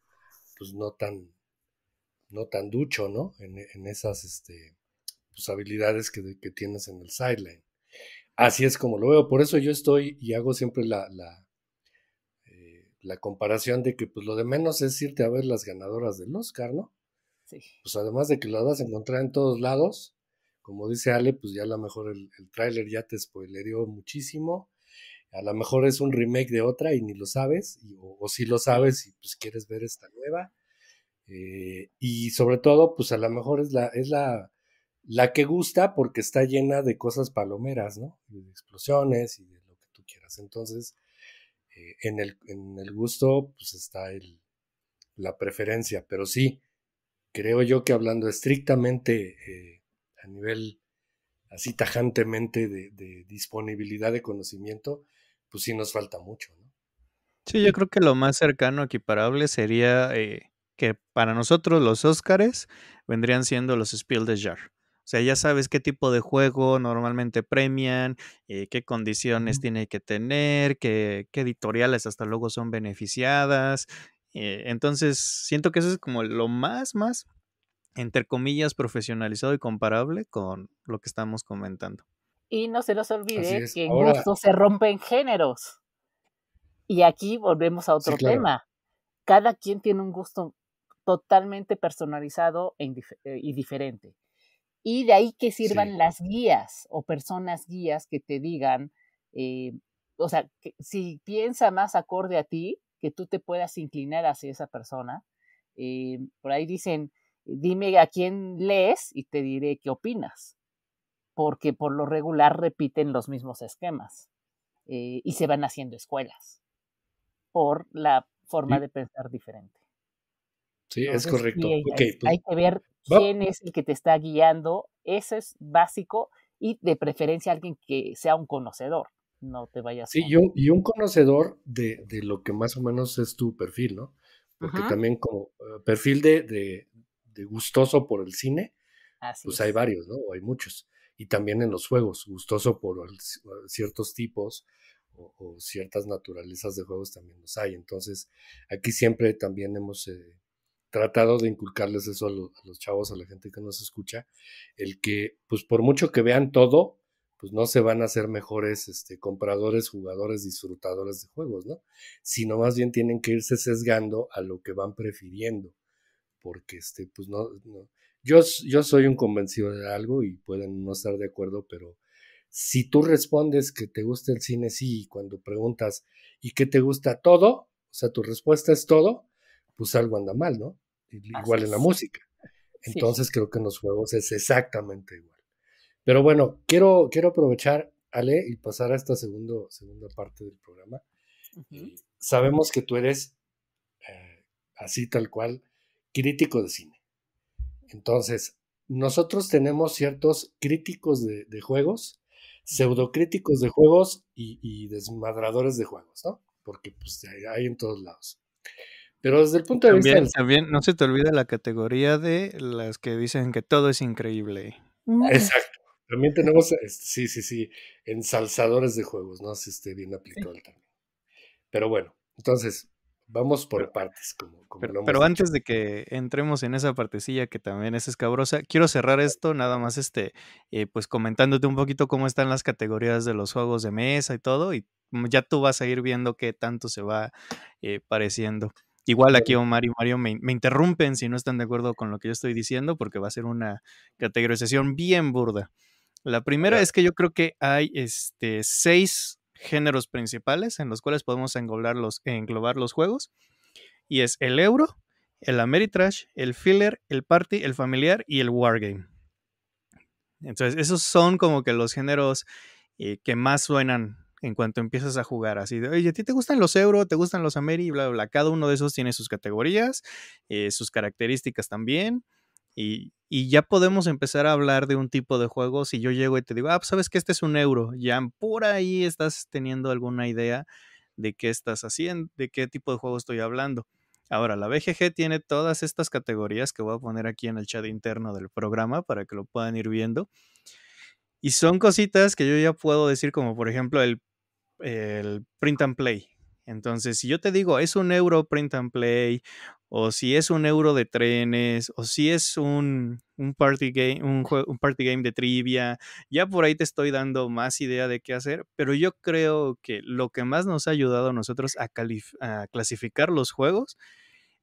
pues no tan no tan ducho no en, esas este, pues, habilidades que, tienes en el sideline así es como lo veo por eso yo estoy y hago siempre la eh, la, comparación de que pues lo de menos es irte a ver las ganadoras del Oscar no sí. pues además de que las vas a encontrar en todos lados como dice Ale, pues ya a lo mejor el, tráiler ya te spoilerió muchísimo. A lo mejor es un remake de otra y ni lo sabes, o, si lo sabes y pues quieres ver esta nueva. Eh, y sobre todo, pues a lo mejor es la, es la, la que gusta porque está llena de cosas palomeras, ¿no? Y de explosiones y de lo que tú quieras. Entonces, eh, en, el, gusto, pues está la preferencia. Pero sí, creo yo que hablando estrictamente eh, a nivel así tajantemente de, disponibilidad de conocimiento, pues sí nos falta mucho, ¿no? Sí, yo creo que lo más cercano equiparable sería eh, que para nosotros los Óscares vendrían siendo los Spiel de Jar. O sea, ya sabes qué tipo de juego normalmente premian, eh, qué condiciones tiene que tener, qué, editoriales hasta luego son beneficiadas. Eh, entonces, siento que eso es como lo más, más entre comillas, profesionalizado y comparable con lo que estamos comentando. Y no se nos olvide que en gusto se rompen géneros. Y aquí volvemos a otro tema. Cada quien tiene un gusto totalmente personalizado e eh, y diferente. Y de ahí que sirvan las guías o personas guías que te digan, eh, o sea, si piensa más acorde a ti, que tú te puedas inclinar hacia esa persona. Eh, por ahí dicen, dime a quién lees y te diré qué opinas, porque por lo regular repiten los mismos esquemas eh, y se van haciendo escuelas por la forma de pensar diferente. Sí, es correcto. Pues, hay que ver quién es el que te está guiando, eso es básico y de preferencia alguien que sea un conocedor, no te vayas. Sí, y un, conocedor de, lo que más o menos es tu perfil, ¿no? Porque también como eh, perfil de de gustoso por el cine, pues hay varios, ¿no? Hay muchos. Y también en los juegos, gustoso por ciertos tipos o, ciertas naturalezas de juegos también los hay. Entonces, aquí siempre también hemos eh, tratado de inculcarles eso a, los chavos, a la gente que nos escucha, el que, pues por mucho que vean todo, pues no se van a ser mejores este, compradores, jugadores, disfrutadores de juegos, ¿no? Sino más bien tienen que irse sesgando a lo que van prefiriendo porque este, pues no, Yo, yo soy un convencido de algo y pueden no estar de acuerdo, pero si tú respondes que te gusta el cine, sí, y cuando preguntas, ¿y qué te gusta todo? O sea, tu respuesta es todo, pues algo anda mal, ¿no? Igual en la música. Entonces creo que en los juegos es exactamente igual. Pero bueno, quiero, quiero aprovechar, Ale, y pasar a esta segunda parte del programa. Eh, sabemos que tú eres eh, así tal cual, crítico de cine. Entonces, nosotros tenemos ciertos críticos de, juegos, pseudocríticos de juegos y, desmadradores de juegos, ¿no? Porque pues, hay en todos lados. Pero desde el punto de vista. También no se te olvida la categoría de las que dicen que todo es increíble. Mm. Exacto. También tenemos, este, sí, sí, sí, ensalzadores de juegos, ¿no? Si esté bien aplicado el término. Pero bueno, entonces, Vamos por partes. Como, pero, antes de que entremos en esa partecilla que también es escabrosa, quiero cerrar esto nada más este, eh, pues comentándote un poquito cómo están las categorías de los juegos de mesa y todo, y mm, ya tú vas a ir viendo qué tanto se va eh, pareciendo. Igual aquí Omar y Mario me, interrumpen si no están de acuerdo con lo que yo estoy diciendo, porque va a ser una categorización bien burda. La primera es que yo creo que hay este, seis géneros principales en los cuales podemos englobar los, englobar los juegos. Y es el euro, el Ameritrash, el filler, el party, el familiar y el wargame. Entonces, esos son como que los géneros eh, que más suenan en cuanto empiezas a jugar. Así de, oye, ¿a ti te gustan los euro? ¿Te gustan los Ameri? Bla, bla, bla. Cada uno de esos tiene sus categorías, eh, sus características también. Y, y ya podemos empezar a hablar de un tipo de juego. Si yo llego y te digo, ah, pues sabes que este es un euro, ya por ahí estás teniendo alguna idea de qué estás haciendo, de qué tipo de juego estoy hablando. Ahora, la BGG tiene todas estas categorías que voy a poner aquí en el chat interno del programa para que lo puedan ir viendo. Y son cositas que yo ya puedo decir, como por ejemplo el, el print and play. Entonces, si yo te digo, es un euro print and play, o si es un euro de trenes, o si es un, party, game, un, un party game de trivia, ya por ahí te estoy dando más idea de qué hacer, pero yo creo que lo que más nos ha ayudado a nosotros a clasificar los juegos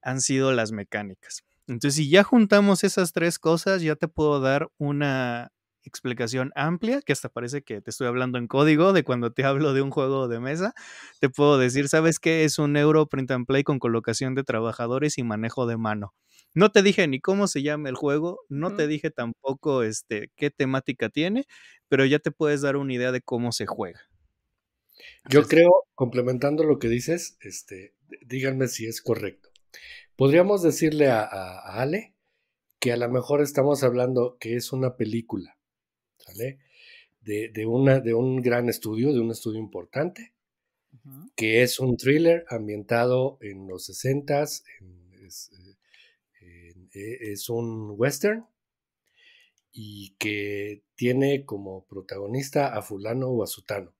han sido las mecánicas. Entonces, si ya juntamos esas tres cosas, ya te puedo dar una, explicación amplia, que hasta parece que te estoy hablando en código de cuando te hablo de un juego de mesa, te puedo decir, ¿sabes qué? Es un euro print and play con colocación de trabajadores y manejo de mano. No te dije ni cómo se llama el juego, no te dije tampoco este, qué temática tiene, pero ya te puedes dar una idea de cómo se juega. Yo creo, complementando lo que dices, este, díganme si es correcto. Podríamos decirle a Ale que a lo mejor estamos hablando que es una película de, una, de un gran estudio, de un estudio importante, que es un thriller ambientado en los 60s, eh, es, un western, y que tiene como protagonista a fulano o a sutano.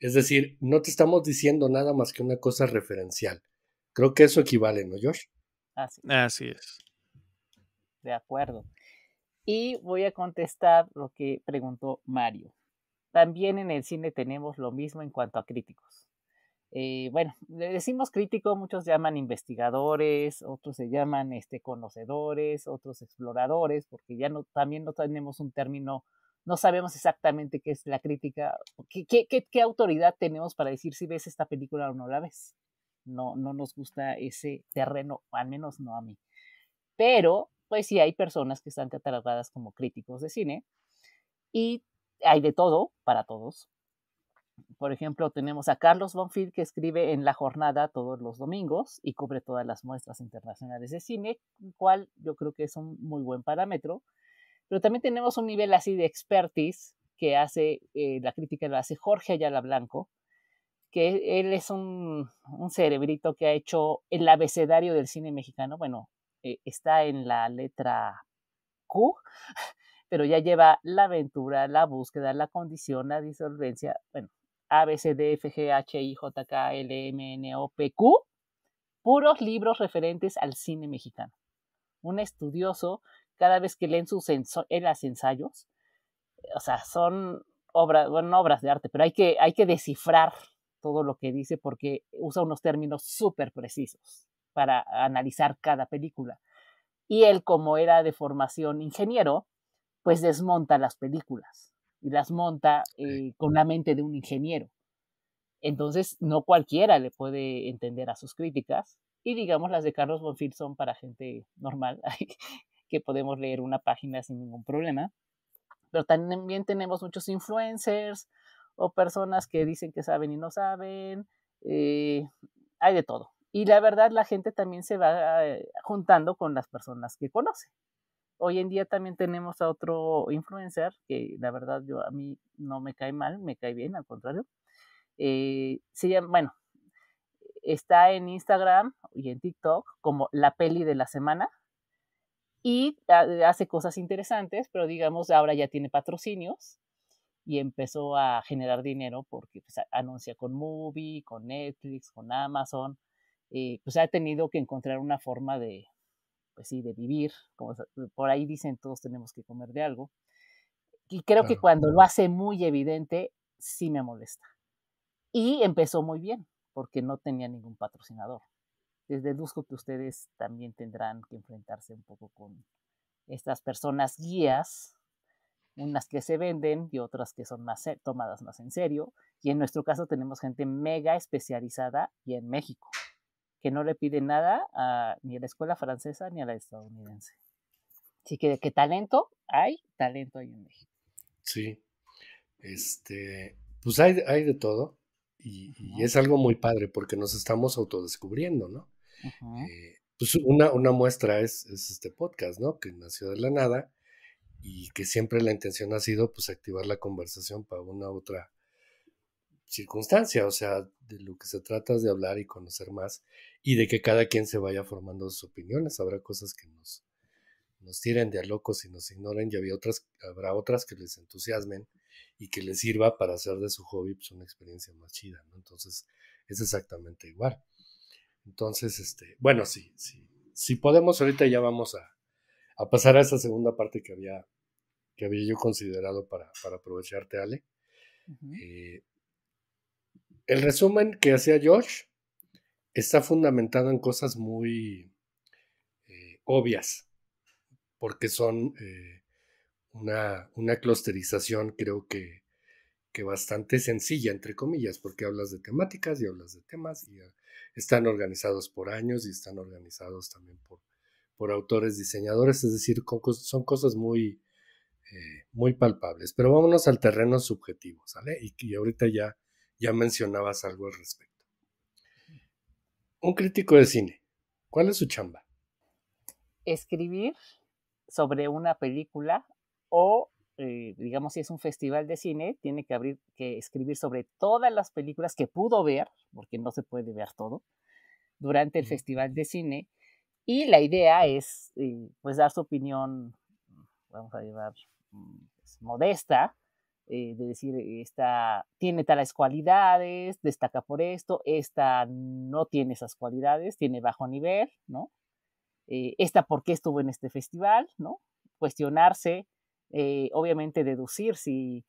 Es decir, no te estamos diciendo nada más que una cosa referencial. Creo que eso equivale, ¿no, Josh? Así es. De acuerdo y voy a contestar lo que preguntó Mario. También en el cine tenemos lo mismo en cuanto a críticos. Eh, bueno, le decimos crítico, muchos llaman investigadores, otros se llaman este, conocedores, otros exploradores, porque ya no, también no tenemos un término, no sabemos exactamente qué es la crítica, qué, qué autoridad tenemos para decir si ves esta película o no la ves. No, no nos gusta ese terreno, al menos no a mí. Pero pues sí hay personas que están catalogadas como críticos de cine y hay de todo para todos. Por ejemplo, tenemos a Carlos Bonfil que escribe en La Jornada todos los domingos y cubre todas las muestras internacionales de cine, cual yo creo que es un muy buen parámetro. Pero también tenemos un nivel así de expertise que hace, eh, la crítica la hace Jorge Ayala Blanco, que él es un, un, cerebrito que ha hecho el abecedario del cine mexicano, bueno, eh, está en la letra Q, pero ya lleva la aventura, la búsqueda, la condición, la disolvencia, bueno, A, B, C, D, F, G, H, I, J, K, L, M, N, O, P, Q, puros libros referentes al cine mexicano. Un estudioso, cada vez que leen sus ensayos, o sea, son obras, obras de arte, pero hay que, hay que descifrar todo lo que dice porque usa unos términos súper precisos para analizar cada película. Y él, como era de formación ingeniero, pues desmonta las películas y las monta eh, con la mente de un ingeniero. Entonces, no cualquiera le puede entender a sus críticas. Y digamos, las de Carlos Bonfil son para gente normal, que podemos leer una página sin ningún problema. Pero también tenemos muchos influencers o personas que dicen que saben y no saben. Eh, hay de todo. Y la verdad, la gente también se va eh, juntando con las personas que conoce. Hoy en día también tenemos a otro influencer que la verdad yo a mí no me cae mal, me cae bien, al contrario. Eh, bueno, está en Instagram y en TikTok como la peli de la semana y eh, hace cosas interesantes, pero digamos ahora ya tiene patrocinios y empezó a generar dinero porque pues, anuncia con Movie, con Netflix, con Amazon, pues ha tenido que encontrar una forma de, pues sí, de vivir, como por ahí dicen todos tenemos que comer de algo. Y creo que cuando lo hace muy evidente, sí me molesta. Y empezó muy bien, porque no tenía ningún patrocinador. Les deduzco que ustedes también tendrán que enfrentarse un poco con estas personas guías, unas que se venden y otras que son más tomadas más en serio. Y en nuestro caso tenemos gente mega especializada y en México que no le pide nada a, ni a la escuela francesa ni a la estadounidense. Así que de talento hay, talento hay en México. Sí, este, pues hay, de todo y, es algo muy padre porque nos estamos autodescubriendo, ¿no? Eh, pues una, una muestra es, este podcast, ¿no? Que nació de la nada y que siempre la intención ha sido pues activar la conversación para una otra circunstancia, o sea, de lo que se trata es de hablar y conocer más y de que cada quien se vaya formando sus opiniones. Habrá cosas que nos, nos tiren de a locos y nos ignoren y había otras, habrá otras que les entusiasmen y que les sirva para hacer de su hobby pues, una experiencia más chida. ¿no? Entonces es exactamente igual. Entonces, este, bueno, sí, sí. Si podemos, ahorita ya vamos a, a pasar a esa segunda parte que había, que había yo considerado para, para aprovecharte, Ale. Eh, el resumen que hacía George está fundamentado en cosas muy eh, obvias, porque son eh, una, clusterización creo que, bastante sencilla, entre comillas, porque hablas de temáticas y hablas de temas y ah, están organizados por años y están organizados también por, por autores, diseñadores, es decir, son cosas muy, eh, muy palpables. Pero vámonos al terreno subjetivo, ¿sale? Y, y ahorita ya, ya mencionabas algo al respecto. Un crítico de cine, ¿cuál es su chamba? Escribir sobre una película o, eh, digamos, si es un festival de cine, tiene que, abrir, que escribir sobre todas las películas que pudo ver, porque no se puede ver todo, durante el festival de cine. Y la idea es, eh, pues, dar su opinión, vamos a llevar, mm, pues, modesta, eh, de decir, eh, esta tiene tales cualidades, destaca por esto, esta no tiene esas cualidades, tiene bajo nivel, ¿no? Eh, esta por qué estuvo en este festival, ¿no? Cuestionarse, obviamente deducir si,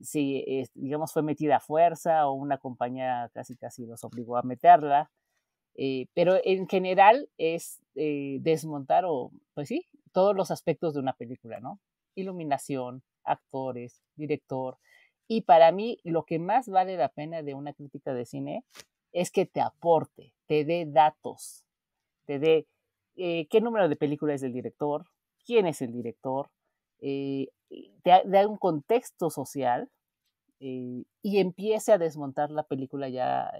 si digamos, fue metida a fuerza o una compañía casi casi los obligó a meterla. pero en general es desmontar o, pues sí, todos los aspectos de una película, ¿no? Iluminación, actores, director. Y para mí lo que más vale la pena de una crítica de cine es que te aporte, te dé datos, te dé eh, qué número de película es el director, quién es el director, eh, te dé un contexto social eh, y empiece a desmontar la película ya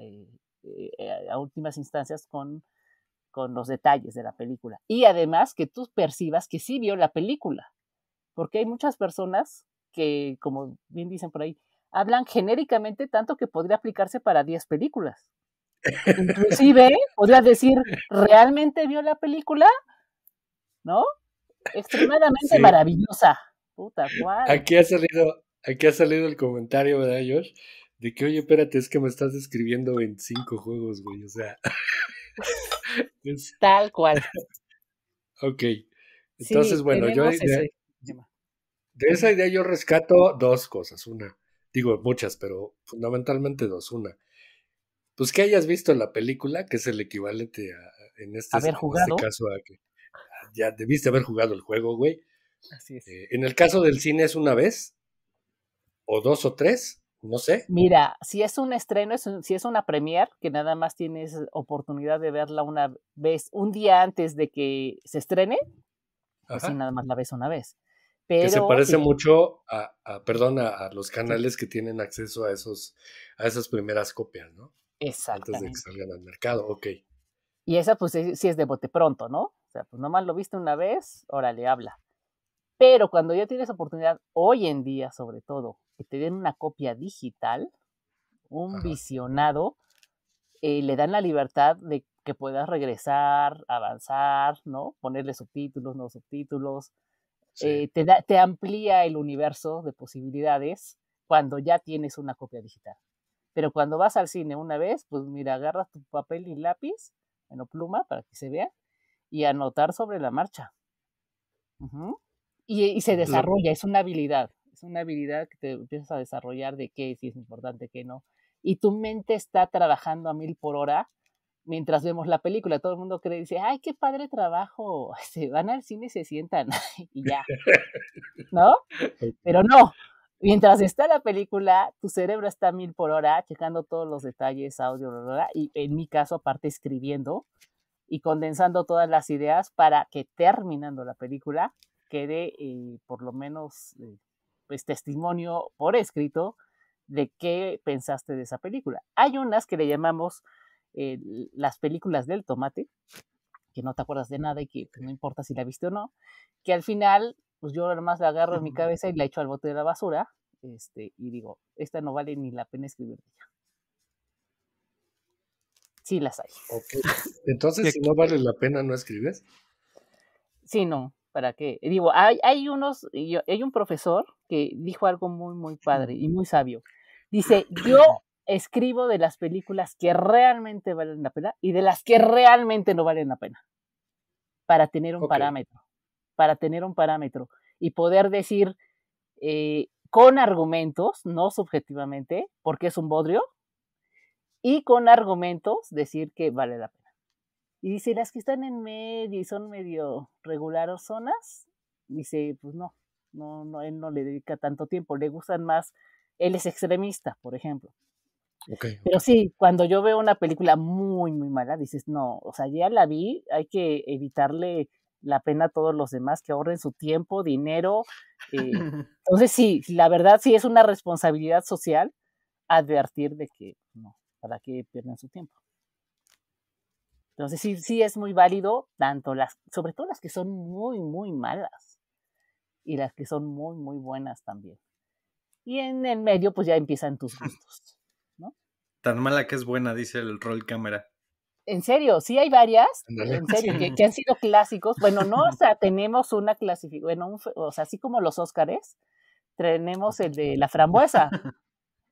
a últimas instancias con, con los detalles de la película. Y además que tú percibas que sí vio la película, porque hay muchas personas que, como bien dicen por ahí, hablan genéricamente tanto que podría aplicarse para 10 películas. Inclusive, podría decir, ¿realmente vio la película? ¿No? Extremadamente maravillosa. Puta, cual. Aquí ha salido, aquí ha salido el comentario, ¿verdad, Josh? De que, oye, espérate, es que me estás describiendo 25 juegos, güey, o sea. Tal cual. ok. Entonces, bueno, yo, de esa idea yo rescato dos cosas. Una, digo muchas, pero fundamentalmente dos. Una, pues que hayas visto la película, que es el equivalente a, en, este, este caso que ya debiste haber jugado el juego, güey. Así es. Eh, en el caso del cine es una vez, o dos o tres, no sé. Mira, si es un estreno, si es una premier, que nada más tienes oportunidad de verla una vez, un día antes de que se estrene, así pues nada más la ves una vez que se parece mucho a, perdón, a, los canales que tienen acceso a, esos, a esas primeras copias, ¿no? Exacto. Antes de que salgan al mercado, ok. Y esa pues sí es de bote pronto, ¿no? O sea, pues nomás lo viste una vez, órale, habla. Pero cuando ya tienes oportunidad, hoy en día sobre todo, que te den una copia digital, un visionado, eh, le dan la libertad de que puedas regresar, avanzar, ¿no? Ponerle subtítulos, nuevos subtítulos, eh, te, amplía el universo de posibilidades cuando ya tienes una copia digital. Pero cuando vas al cine una vez, pues mira, agarras tu papel y lápiz, bueno, pluma para que se vea, y anotar sobre la marcha. y, se desarrolla, es una habilidad, es una habilidad que te empiezas a desarrollar de qué si es importante, qué no. Y tu mente está trabajando a mil por hora mientras vemos la película, todo el mundo cree, dice, ay, qué padre trabajo, se van al cine se sientan y ya, ¿no? Pero no, mientras está la película, tu cerebro está mil por hora, checando todos los detalles, audio, y en mi caso aparte escribiendo y condensando todas las ideas para que terminando la película quede eh, por lo menos eh, pues testimonio por escrito de qué pensaste de esa película. Hay unas que le llamamos las películas del tomate, que no te acuerdas de nada y que no importa si la viste o no, que al final, pues yo más la agarro en mi cabeza y la echo al bote de la basura, este, y digo, esta no vale ni la pena escribir Sí las hay. Entonces, si no vale la pena, ¿no escribes? Sí, no, ¿para qué? Digo, hay, hay unos, hay un profesor que dijo algo muy, muy padre y muy sabio. Dice, yo escribo de las películas que realmente valen la pena y de las que realmente no valen la pena. Para tener un parámetro. Para tener un parámetro. Y poder decir eh, con argumentos, no subjetivamente, porque es un bodrio, y con argumentos decir que vale la pena. Y dice, las que están en medio y son medio regulares zonas, dice, pues no, no, no, él no le dedica tanto tiempo, le gustan más, él es extremista, por ejemplo. Pero sí, cuando yo veo una película muy, muy mala, dices, no, o sea, ya la vi, hay que evitarle la pena a todos los demás que ahorren su tiempo, dinero. Eh, entonces, sí, la verdad sí es una responsabilidad social advertir de que no, para que pierdan su tiempo. Entonces, sí, sí es muy válido, tanto las, sobre todo las que son muy, muy malas y las que son muy, muy buenas también. Y en el medio, pues ya empiezan tus gustos. Tan mala que es buena, dice el roll cámara. En serio, sí hay varias, en serio, que, han sido clásicos. Bueno, no, o sea, tenemos una clasificación, bueno, o sea, así como los Óscares, tenemos el de La Frambuesa,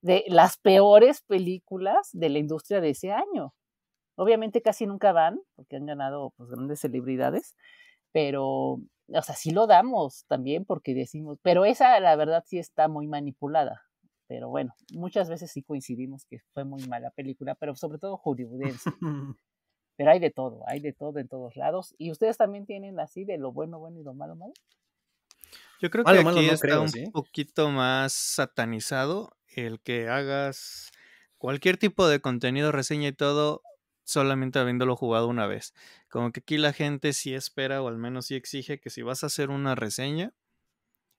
de las peores películas de la industria de ese año. Obviamente casi nunca van, porque han ganado pues, grandes celebridades, pero, o sea, sí lo damos también porque decimos, pero esa la verdad sí está muy manipulada. Pero bueno, muchas veces sí coincidimos que fue muy mala película, pero sobre todo hollywoodense. pero hay de todo, hay de todo en todos lados. ¿Y ustedes también tienen así de lo bueno, bueno y lo malo, malo? Yo creo que aquí está un poquito más satanizado el que hagas cualquier tipo de contenido, reseña y todo, solamente habiéndolo jugado una vez. Como que aquí la gente sí espera, o al menos sí exige, que si vas a hacer una reseña,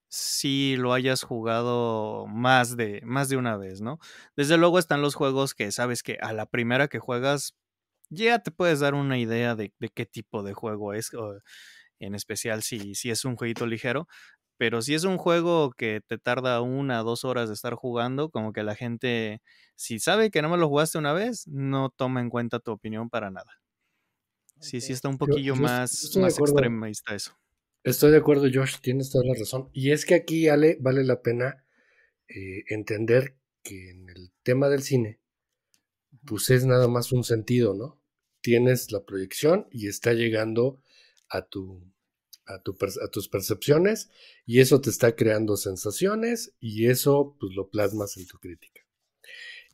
si lo hayas jugado más de, más de una vez, ¿no? Desde luego están los juegos que sabes que a la primera que juegas ya te puedes dar una idea de, qué tipo de juego es, en especial si, si es un jueguito ligero, pero si es un juego que te tarda una o dos horas de estar jugando, como que la gente, si sabe que no me lo jugaste una vez, no toma en cuenta tu opinión para nada. Sí, sí está un poquillo más, más extremista eso. Estoy de acuerdo, Josh, tienes toda la razón. Y es que aquí, vale la pena eh, entender que en el tema del cine, pues es nada más un sentido, ¿no? Tienes la proyección y está llegando a, a, a tus percepciones y eso te está creando sensaciones y eso pues lo plasmas en tu crítica.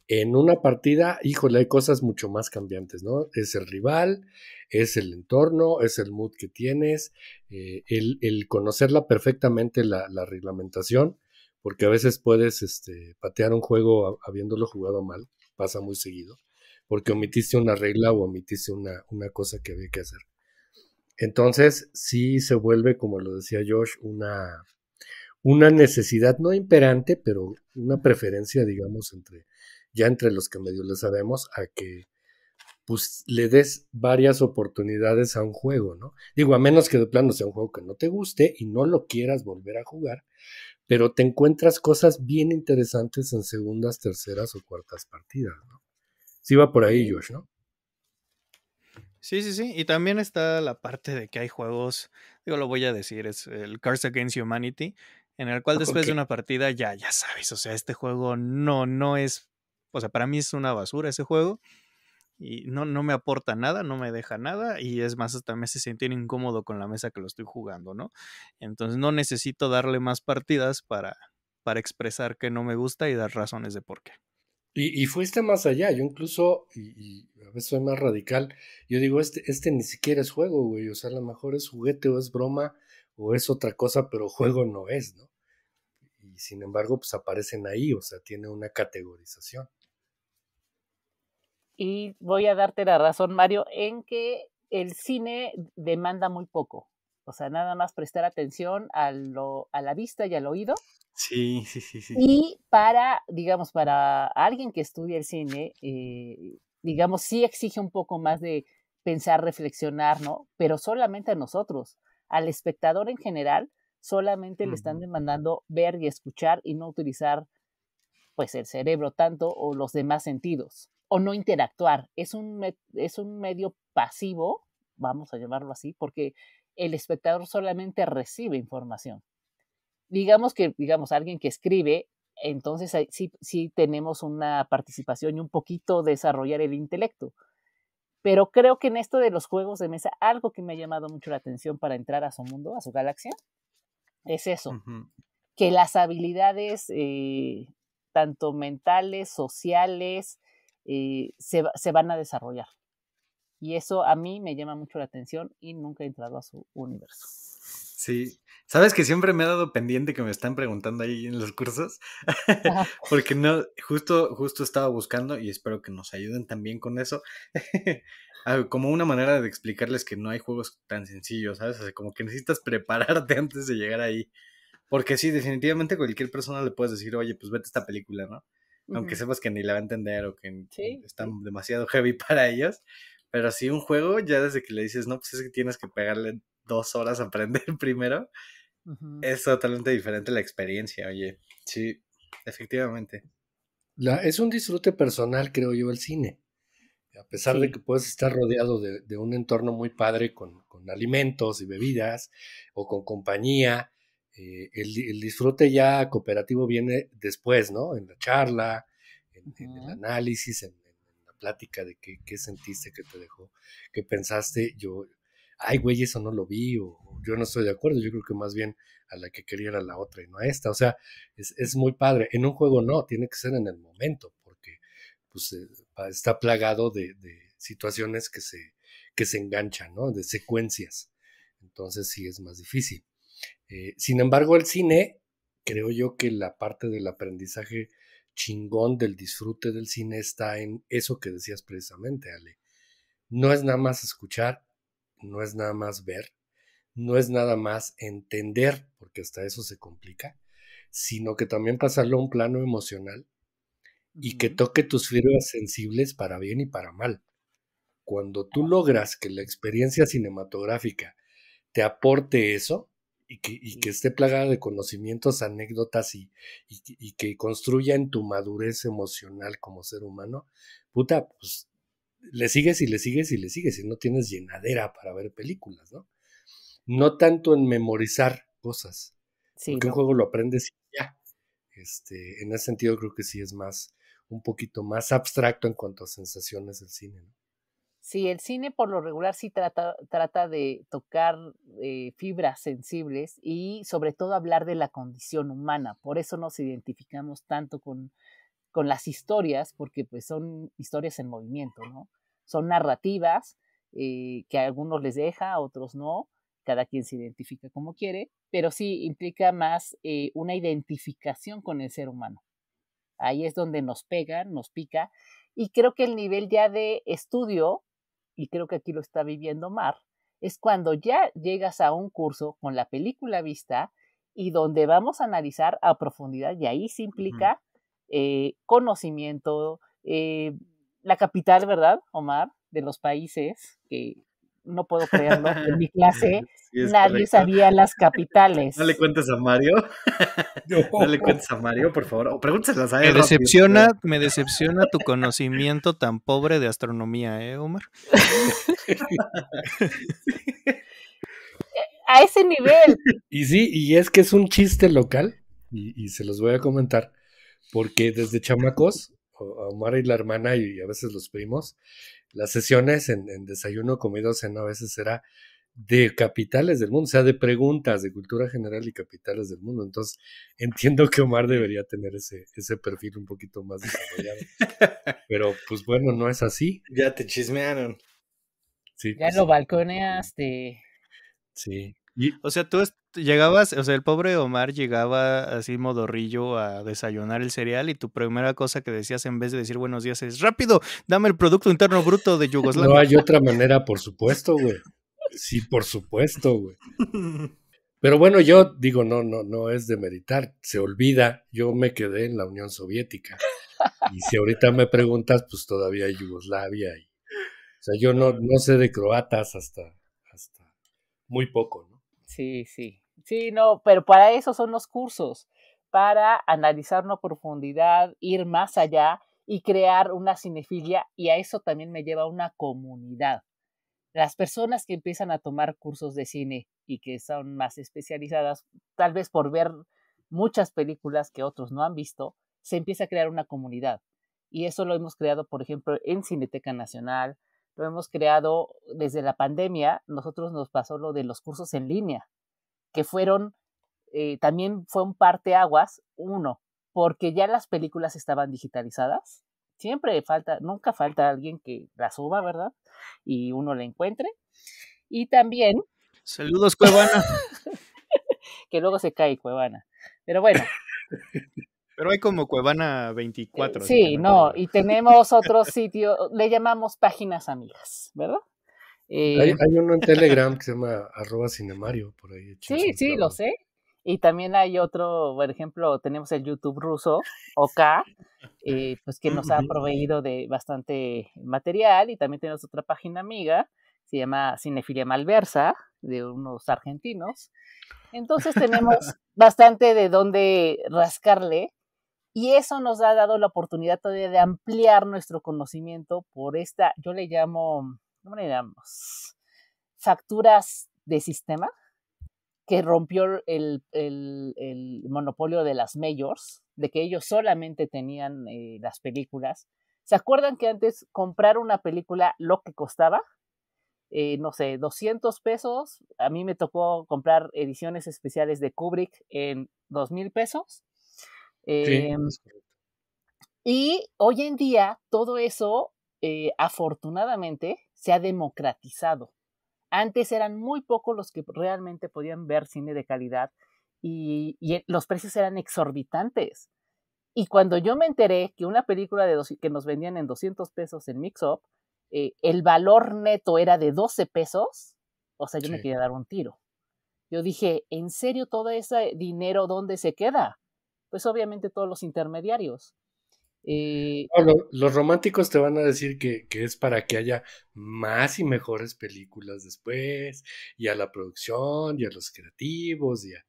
En una partida, híjole, hay cosas mucho más cambiantes, ¿no? Es el rival, es el entorno, es el mood que tienes, eh, el, conocerla perfectamente la, reglamentación, porque a veces puedes este, patear un juego habiéndolo jugado mal, pasa muy seguido, porque omitiste una regla o omitiste una, una cosa que había que hacer. Entonces, sí se vuelve, como lo decía Josh, una, una necesidad no imperante, pero una preferencia, digamos, entre ya entre los que medio le sabemos, a que pues le des varias oportunidades a un juego, ¿no? Digo, a menos que de plano sea un juego que no te guste y no lo quieras volver a jugar, pero te encuentras cosas bien interesantes en segundas, terceras o cuartas partidas, ¿no? Sí va por ahí, Josh, ¿no? Sí, sí, sí. Y también está la parte de que hay juegos, digo, lo voy a decir, es el Cars Against Humanity, en el cual ah, después de una partida ya, ya sabes, o sea, este juego no, no es, o sea, para mí es una basura ese juego y no, no me aporta nada, no me deja nada y es más, hasta me se siente incómodo con la mesa que lo estoy jugando, ¿no? Entonces no necesito darle más partidas para, para expresar que no me gusta y dar razones de por qué. Y, fuiste más allá, yo incluso, y, a veces soy más radical, yo digo, este, este ni siquiera es juego, güey, o sea, a lo mejor es juguete o es broma o es otra cosa, pero juego no es, ¿no? Y sin embargo, pues aparecen ahí, o sea, tiene una categorización. Y voy a darte la razón, Mario, en que el cine demanda muy poco. O sea, nada más prestar atención a, lo, a la vista y al oído. Sí, sí, sí, sí. Y para, digamos, para alguien que estudia el cine, eh, digamos, sí exige un poco más de pensar, reflexionar, ¿no? Pero solamente a nosotros, al espectador en general, solamente le están demandando ver y escuchar y no utilizar, pues, el cerebro tanto o los demás sentidos o no interactuar. Es un, es un medio pasivo, vamos a llamarlo así, porque el espectador solamente recibe información. Digamos que, digamos, alguien que escribe, entonces sí, tenemos una participación y un poquito desarrollar el intelecto. Pero creo que en esto de los juegos de mesa, algo que me ha llamado mucho la atención para entrar a su mundo, a su galaxia, es eso, que las habilidades eh, tanto mentales, sociales, eh, se, se, van a desarrollar. Y eso a mí me llama mucho la atención y nunca he entrado a su universo. Sí, sabes que siempre me ha dado pendiente que me están preguntando ahí en los cursos, porque no, justo, justo estaba buscando y espero que nos ayuden también con eso. Ah, como una manera de explicarles que no hay juegos tan sencillos, ¿sabes? como que necesitas prepararte antes de llegar ahí. Porque sí, definitivamente cualquier persona le puedes decir, oye, pues vete a esta película, ¿no? aunque sepas que ni la va a entender o que está demasiado heavy para ellos. Pero sí, un juego, ya desde que le dices, no, pues es que tienes que pegarle dos horas a aprender primero, es totalmente diferente la experiencia, oye. Sí, efectivamente. es un disfrute personal, creo yo, el cine. A pesar de que puedes estar rodeado de, un entorno muy padre con, alimentos y bebidas o con compañía, eh, el, disfrute ya cooperativo viene después, ¿no? En la charla, en, el análisis, en, la plática de qué, sentiste, qué te dejó, qué pensaste. Yo, ay, güey, eso no lo vi, o yo no estoy de acuerdo. Yo creo que más bien a la que quería era la otra y no a esta. O sea, es, muy padre. En un juego no, tiene que ser en el momento, porque pues, eh, está plagado de, de, situaciones que se, que se enganchan, ¿no? De secuencias. Entonces sí es más difícil. Eh, sin embargo, el cine, creo yo que la parte del aprendizaje chingón del disfrute del cine está en eso que decías precisamente, Ale. No es nada más escuchar, no es nada más ver, no es nada más entender, porque hasta eso se complica, sino que también pasarlo a un plano emocional y que toque tus fibras sensibles para bien y para mal. Cuando tú ah. logras que la experiencia cinematográfica te aporte eso, y que, esté plagada de conocimientos, anécdotas y, que construya en tu madurez emocional como ser humano, puta, pues le sigues y le sigues y le sigues y no tienes llenadera para ver películas, ¿no? No tanto en memorizar cosas, sí, porque un juego lo aprendes y ya. Este, en ese sentido creo que sí es más, un poquito más abstracto en cuanto a sensaciones del cine, ¿no? Sí, el cine por lo regular sí trata, de tocar eh, fibras sensibles y sobre todo hablar de la condición humana. Por eso nos identificamos tanto con, las historias, porque pues son historias en movimiento, ¿no? Son narrativas eh, que a algunos les deja, a otros no, cada quien se identifica como quiere, pero sí implica más eh, una identificación con el ser humano. Ahí es donde nos pega, nos pica, y creo que el nivel ya de estudio y creo que aquí lo está viviendo Omar, es cuando ya llegas a un curso con la película vista y donde vamos a analizar a profundidad y ahí se implica eh, conocimiento, eh, la capital, ¿verdad, Omar? De los países que, no puedo creerlo, en mi clase nadie sabía las capitales. No le cuentes a Mario. no le cuentes a Mario, por favor. O pregúntaselas a él. Me decepciona, me decepciona tu conocimiento tan pobre de astronomía, ¿eh, Omar? a ese nivel. Y sí, y es que es un chiste local, y, se los voy a comentar, porque desde chamacos, Omar y la hermana, y a veces los primos, las sesiones en, desayuno, comida o cena a veces será de capitales del mundo, o sea, de preguntas de cultura general y capitales del mundo. Entonces, entiendo que Omar debería tener ese, ese perfil un poquito más desarrollado. Pero, pues bueno, no es así. Ya te chismearon. Sí, ya pues lo balconeaste. Sí. Y, o sea, tú, llegabas, o sea, el pobre Omar llegaba así modorrillo a desayunar el cereal y tu primera cosa que decías en vez de decir buenos días es rápido, dame el Producto Interno Bruto de Yugoslavia. No hay otra manera, por supuesto, güey. Sí, por supuesto, güey. Pero bueno, yo digo, no, no, no es de meditar, se olvida, yo me quedé en la Unión Soviética. Y si ahorita me preguntas, pues todavía hay Yugoslavia. Y, o sea, yo no, no sé de croatas hasta, hasta muy poco, ¿no? Sí, sí. Sí, no, pero para eso son los cursos, para analizar a profundidad, ir más allá y crear una cinefilia y a eso también me lleva una comunidad. Las personas que empiezan a tomar cursos de cine y que son más especializadas, tal vez por ver muchas películas que otros no han visto, se empieza a crear una comunidad. Y eso lo hemos creado, por ejemplo, en Cineteca Nacional, lo hemos creado desde la pandemia, nosotros nos pasó lo de los cursos en línea, que fueron, eh, también fue un aguas, uno, porque ya las películas estaban digitalizadas, siempre falta, nunca falta alguien que la suba, ¿verdad? Y uno la encuentre. Y también... Saludos, Cuevana. que luego se cae Cuevana. Pero bueno. Pero hay como Cuevana 24. Eh, sí, no, y tenemos otro sitio, le llamamos páginas amigas, ¿verdad? Eh, hay, uno en Telegram que se llama arroba cinemario, por ahí. Sí, sí, lo sé. Y también hay otro, por ejemplo, tenemos el YouTube ruso, OK, eh, pues que nos ha proveído de bastante material. Y también tenemos otra página amiga, se llama Cinefilia Malversa, de unos argentinos. Entonces tenemos bastante de dónde rascarle. Y eso nos ha dado la oportunidad todavía de ampliar nuestro conocimiento por esta, yo le llamo ¿cómo le llamamos? Facturas de sistema que rompió el, monopolio de las mayors, de que ellos solamente tenían eh, las películas. ¿Se acuerdan que antes comprar una película lo que costaba? Eh, no sé, 200 pesos. A mí me tocó comprar ediciones especiales de Kubrick en 2,000 pesos. Eh, y hoy en día todo eso, afortunadamente, se ha democratizado. Antes eran muy pocos los que realmente podían ver cine de calidad y, e, los precios eran exorbitantes. Y cuando yo me enteré que una película que nos vendían en 200 pesos en Mix Up, eh, el valor neto era de 12 pesos, o sea, yo me quería dar un tiro. Yo dije, ¿en serio todo ese dinero dónde se queda? Pues obviamente todos los intermediarios. Eh, los románticos te van a decir que, es para que haya más y mejores películas después, y a la producción, y a los creativos, y a...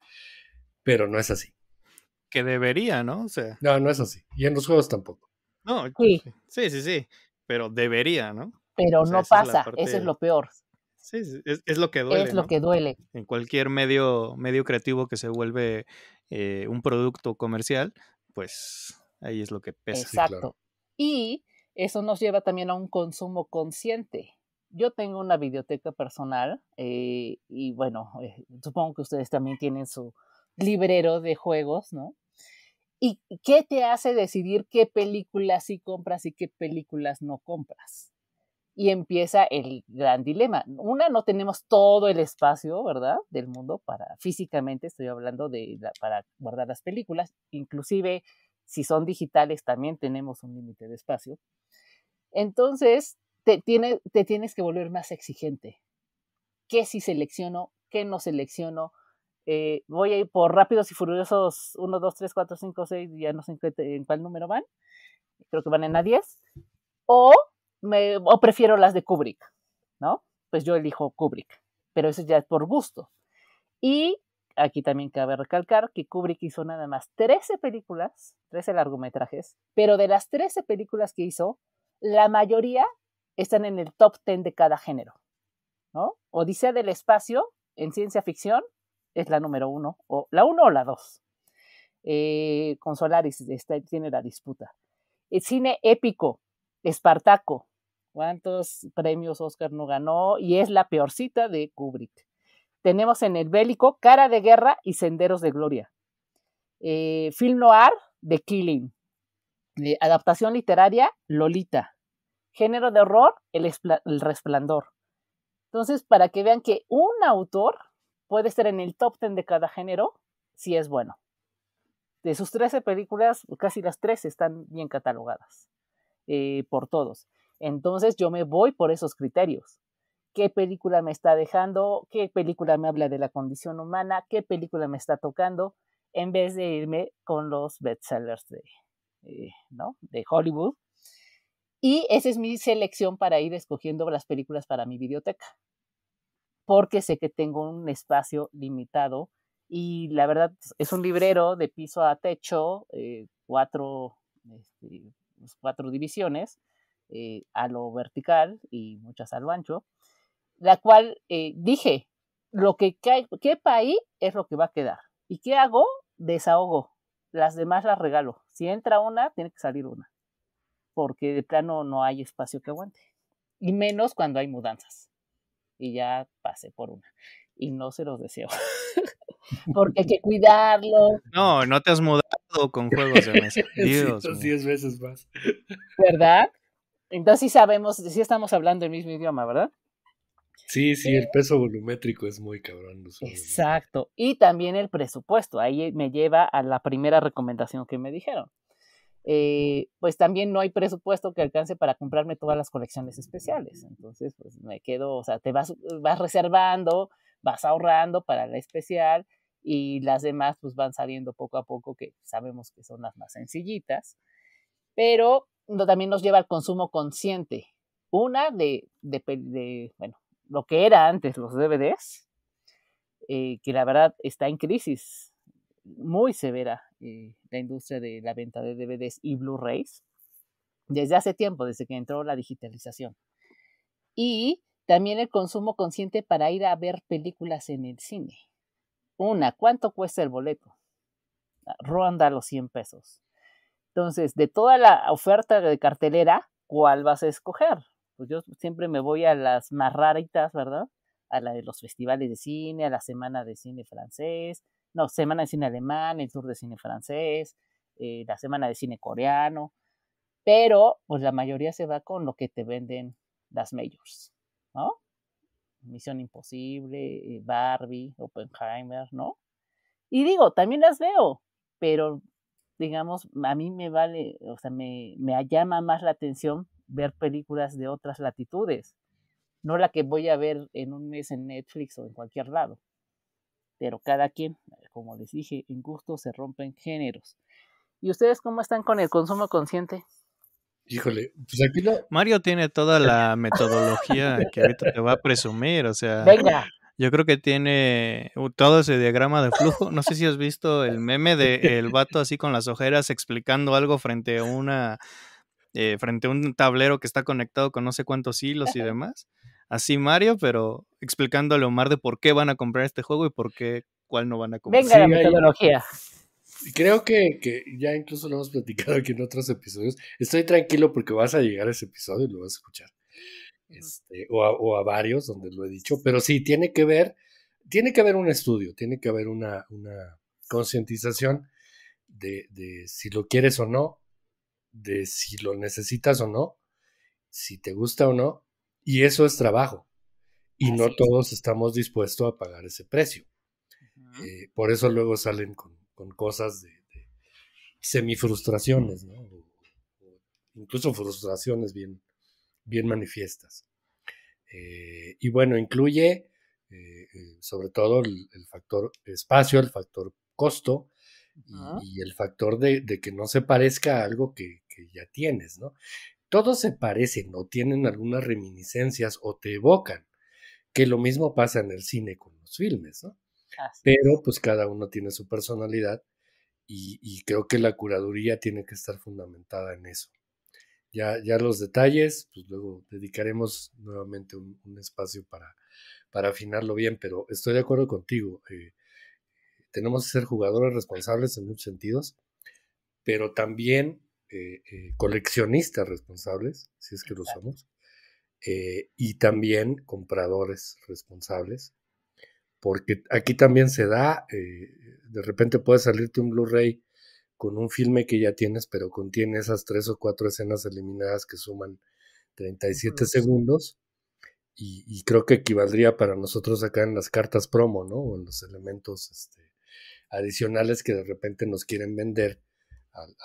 pero no es así. Que debería, ¿no? O sea... No, no es así. Y en los juegos tampoco. No, sí, sí, sí, pero debería, ¿no? Pero no pasa, eso es lo peor. Sí, es, es, lo que duele. Es lo que duele. En cualquier medio, medio creativo que se vuelve eh, un producto comercial, pues Ahí es lo que pesa. Exacto. Y eso nos lleva también a un consumo consciente. Yo tengo una biblioteca personal eh, y bueno, eh, supongo que ustedes también tienen su librero de juegos, ¿no? ¿Y qué te hace decidir qué películas sí compras y qué películas no compras? Y empieza el gran dilema. Una, no tenemos todo el espacio, ¿verdad? Del mundo para físicamente, estoy hablando de para guardar las películas, inclusive si son digitales, también tenemos un límite de espacio. Entonces, te, te tienes que volver más exigente. ¿Qué si selecciono? ¿Qué no selecciono? Eh, voy a ir por rápidos y furiosos 1, 2, 3, 4, 5, 6, ya no sé en cuál número van. Creo que van en a 10. O, me, o prefiero las de Kubrick, ¿no? Pues yo elijo Kubrick, pero eso ya es por gusto. Y aquí también cabe recalcar que Kubrick hizo nada más 13 películas, 13 largometrajes, pero de las 13 películas que hizo, la mayoría están en el top 10 de cada género. ¿no? Odisea del espacio en ciencia ficción es la número uno, o la uno o la dos. Eh, con Solaris este, tiene la disputa. El eh, cine épico, Espartaco, ¿cuántos premios Oscar no ganó? Y es la peorcita de Kubrick tenemos en el bélico Cara de Guerra y Senderos de Gloria. Eh, film noir, The Killing. Eh, adaptación literaria, Lolita. Género de horror, el, Resplandor. Entonces, para que vean que un autor puede estar en el top 10 de cada género, si es bueno. De sus 13 películas, casi las 13 están bien catalogadas eh, por todos. Entonces, yo me voy por esos criterios qué película me está dejando, qué película me habla de la condición humana, qué película me está tocando, en vez de irme con los bestsellers de, eh, de Hollywood. Y esa es mi selección para ir escogiendo las películas para mi biblioteca, porque sé que tengo un espacio limitado y la verdad es un librero de piso a techo, eh, este, pues, cuatro, divisiones. Eh, a lo vertical y muchas a lo ancho la cual eh, dije, lo que cae, quepa ahí es lo que va a quedar. ¿Y qué hago? Desahogo. Las demás las regalo. Si entra una, tiene que salir una. Porque de plano no hay espacio que aguante. Y menos cuando hay mudanzas. Y ya pasé por una. Y no se los deseo. porque hay que cuidarlo. No, no te has mudado con juegos de mesa. Dios. 10 veces más. ¿Verdad? Entonces sí sabemos, sí estamos hablando el mismo idioma, ¿verdad? Sí, sí, el eh peso volumétrico es muy cabrón. Exacto. Y también el presupuesto. Ahí me lleva a la primera recomendación que me dijeron. Eh, pues también no hay presupuesto que alcance para comprarme todas las colecciones especiales. Entonces, pues me quedo, o sea, te vas, vas reservando, vas ahorrando para la especial y las demás pues van saliendo poco a poco, que sabemos que son las más sencillitas. Pero también nos lleva al consumo consciente. Una de, de, de bueno, lo que era antes los DVDs, eh, que la verdad está en crisis muy severa eh, la industria de la venta de DVDs y Blu-rays desde hace tiempo, desde que entró la digitalización. Y también el consumo consciente para ir a ver películas en el cine. Una, ¿cuánto cuesta el boleto? Ah, ronda los 100 pesos. Entonces, de toda la oferta de cartelera, ¿cuál vas a escoger? Pues, yo siempre me voy a las más raritas, ¿verdad? A la de los festivales de cine, a la semana de cine francés, no, semana de cine alemán, el tour de cine francés, eh, la semana de cine coreano, pero pues la mayoría se va con lo que te venden las majors, ¿no? Misión Imposible, eh, Barbie, Oppenheimer, ¿no? Y digo, también las veo, pero digamos, a mí me vale, o sea, me, me llama más la atención ver películas de otras latitudes, no la que voy a ver en un mes en Netflix o en cualquier lado. Pero cada quien, como les dije, en gusto se rompen géneros. ¿Y ustedes cómo están con el consumo consciente? Híjole, pues aquí Mario tiene toda la metodología que ahorita te va a presumir, o sea... Venga. Yo creo que tiene uh, todo ese diagrama de flujo. No sé si has visto el meme del el vato así con las ojeras explicando algo frente a una eh, frente a un tablero que está conectado con no sé cuántos hilos y demás. Así Mario, pero explicándole a Omar de por qué van a comprar este juego y por qué cuál no van a comprar. Venga la metodología. Creo que, ya incluso lo hemos platicado aquí en otros episodios. Estoy tranquilo porque vas a llegar a ese episodio y lo vas a escuchar. Este, o, a, o, a, varios donde lo he dicho, pero sí, tiene que ver, tiene que haber un estudio, tiene que haber una, una concientización de si lo quieres o no, de si lo necesitas o no, si te gusta o no, y eso es trabajo. Y no todos estamos dispuestos a pagar ese precio. Eh, por eso luego salen con, cosas de, semi semifrustraciones, incluso frustraciones bien, bien manifiestas. Eh, y bueno, incluye eh, sobre todo el, factor espacio, el factor costo y, el factor de, de, que no se parezca a algo que, que ya tienes, ¿no? Todos se parecen o tienen algunas reminiscencias o te evocan, que lo mismo pasa en el cine con los filmes, ¿no? Pero pues cada uno tiene su personalidad y, creo que la curaduría tiene que estar fundamentada en eso. Ya, ya los detalles, pues luego dedicaremos nuevamente un, espacio para, para afinarlo bien, pero estoy de acuerdo contigo. Eh, tenemos que ser jugadores responsables en muchos sentidos, pero también eh, eh, coleccionistas responsables, si es que lo somos, eh, y también compradores responsables, porque aquí también se da, de repente puede salirte un Blu-ray con un filme que ya tienes, pero contiene esas tres o cuatro escenas eliminadas que suman 37 segundos. Y, creo que equivaldría para nosotros acá en las cartas promo, ¿no? O en los elementos este, adicionales que de repente nos quieren vender al,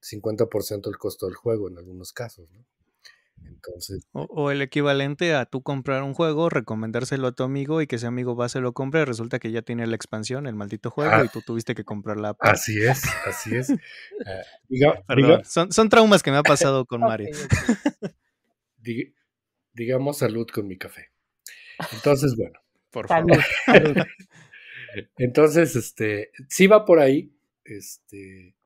50% el costo del juego en algunos casos, Entonces. O, el equivalente a tú comprar un juego, recomendárselo a tu amigo y que ese amigo va, se lo compre, resulta que ya tiene la expansión, el maldito juego, ah. y tú tuviste que comprarla, Así es, así es. Eh, son, traumas que me ha pasado con Mario. digamos salud con mi café. Entonces, bueno. Por favor. Entonces, este, sí va por ahí. Este,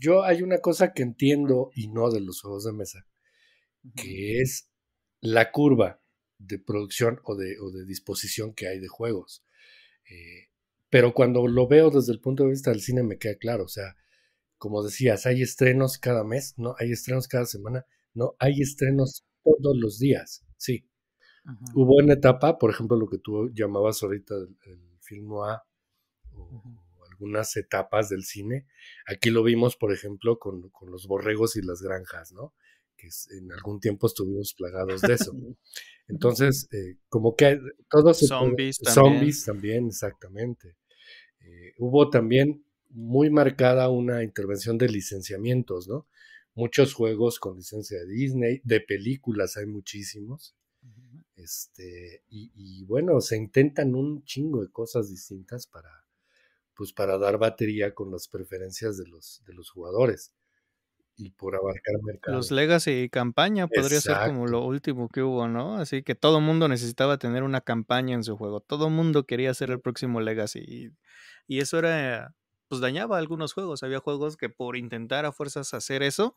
yo hay una cosa que entiendo y no de los juegos de mesa, que es la curva de producción o de, disposición que hay de juegos. Eh, pero cuando lo veo desde el punto de vista del cine me queda claro, o sea, como decías, hay estrenos cada mes, no, hay estrenos cada semana, no, hay estrenos todos los días, sí. Hubo una etapa, por ejemplo, lo que tú llamabas ahorita el, film A, o, algunas etapas del cine. Aquí lo vimos, por ejemplo, con, los borregos y las granjas, ¿no? Que en algún tiempo estuvimos plagados de eso. Entonces, eh, como que todos... Zombies también. Zombies también, exactamente. Eh, hubo también muy marcada una intervención de licenciamientos, ¿no? Muchos juegos con licencia de Disney, de películas hay muchísimos. Este, y, bueno, se intentan un chingo de cosas distintas para, pues para dar batería con las preferencias de los, de los jugadores y por abarcar mercados Los Legacy y campaña podría ser como lo último que hubo, ¿no? Así que todo mundo necesitaba tener una campaña en su juego. Todo mundo quería ser el próximo Legacy. Y, y, eso era, pues dañaba algunos juegos. Había juegos que por intentar a fuerzas hacer eso,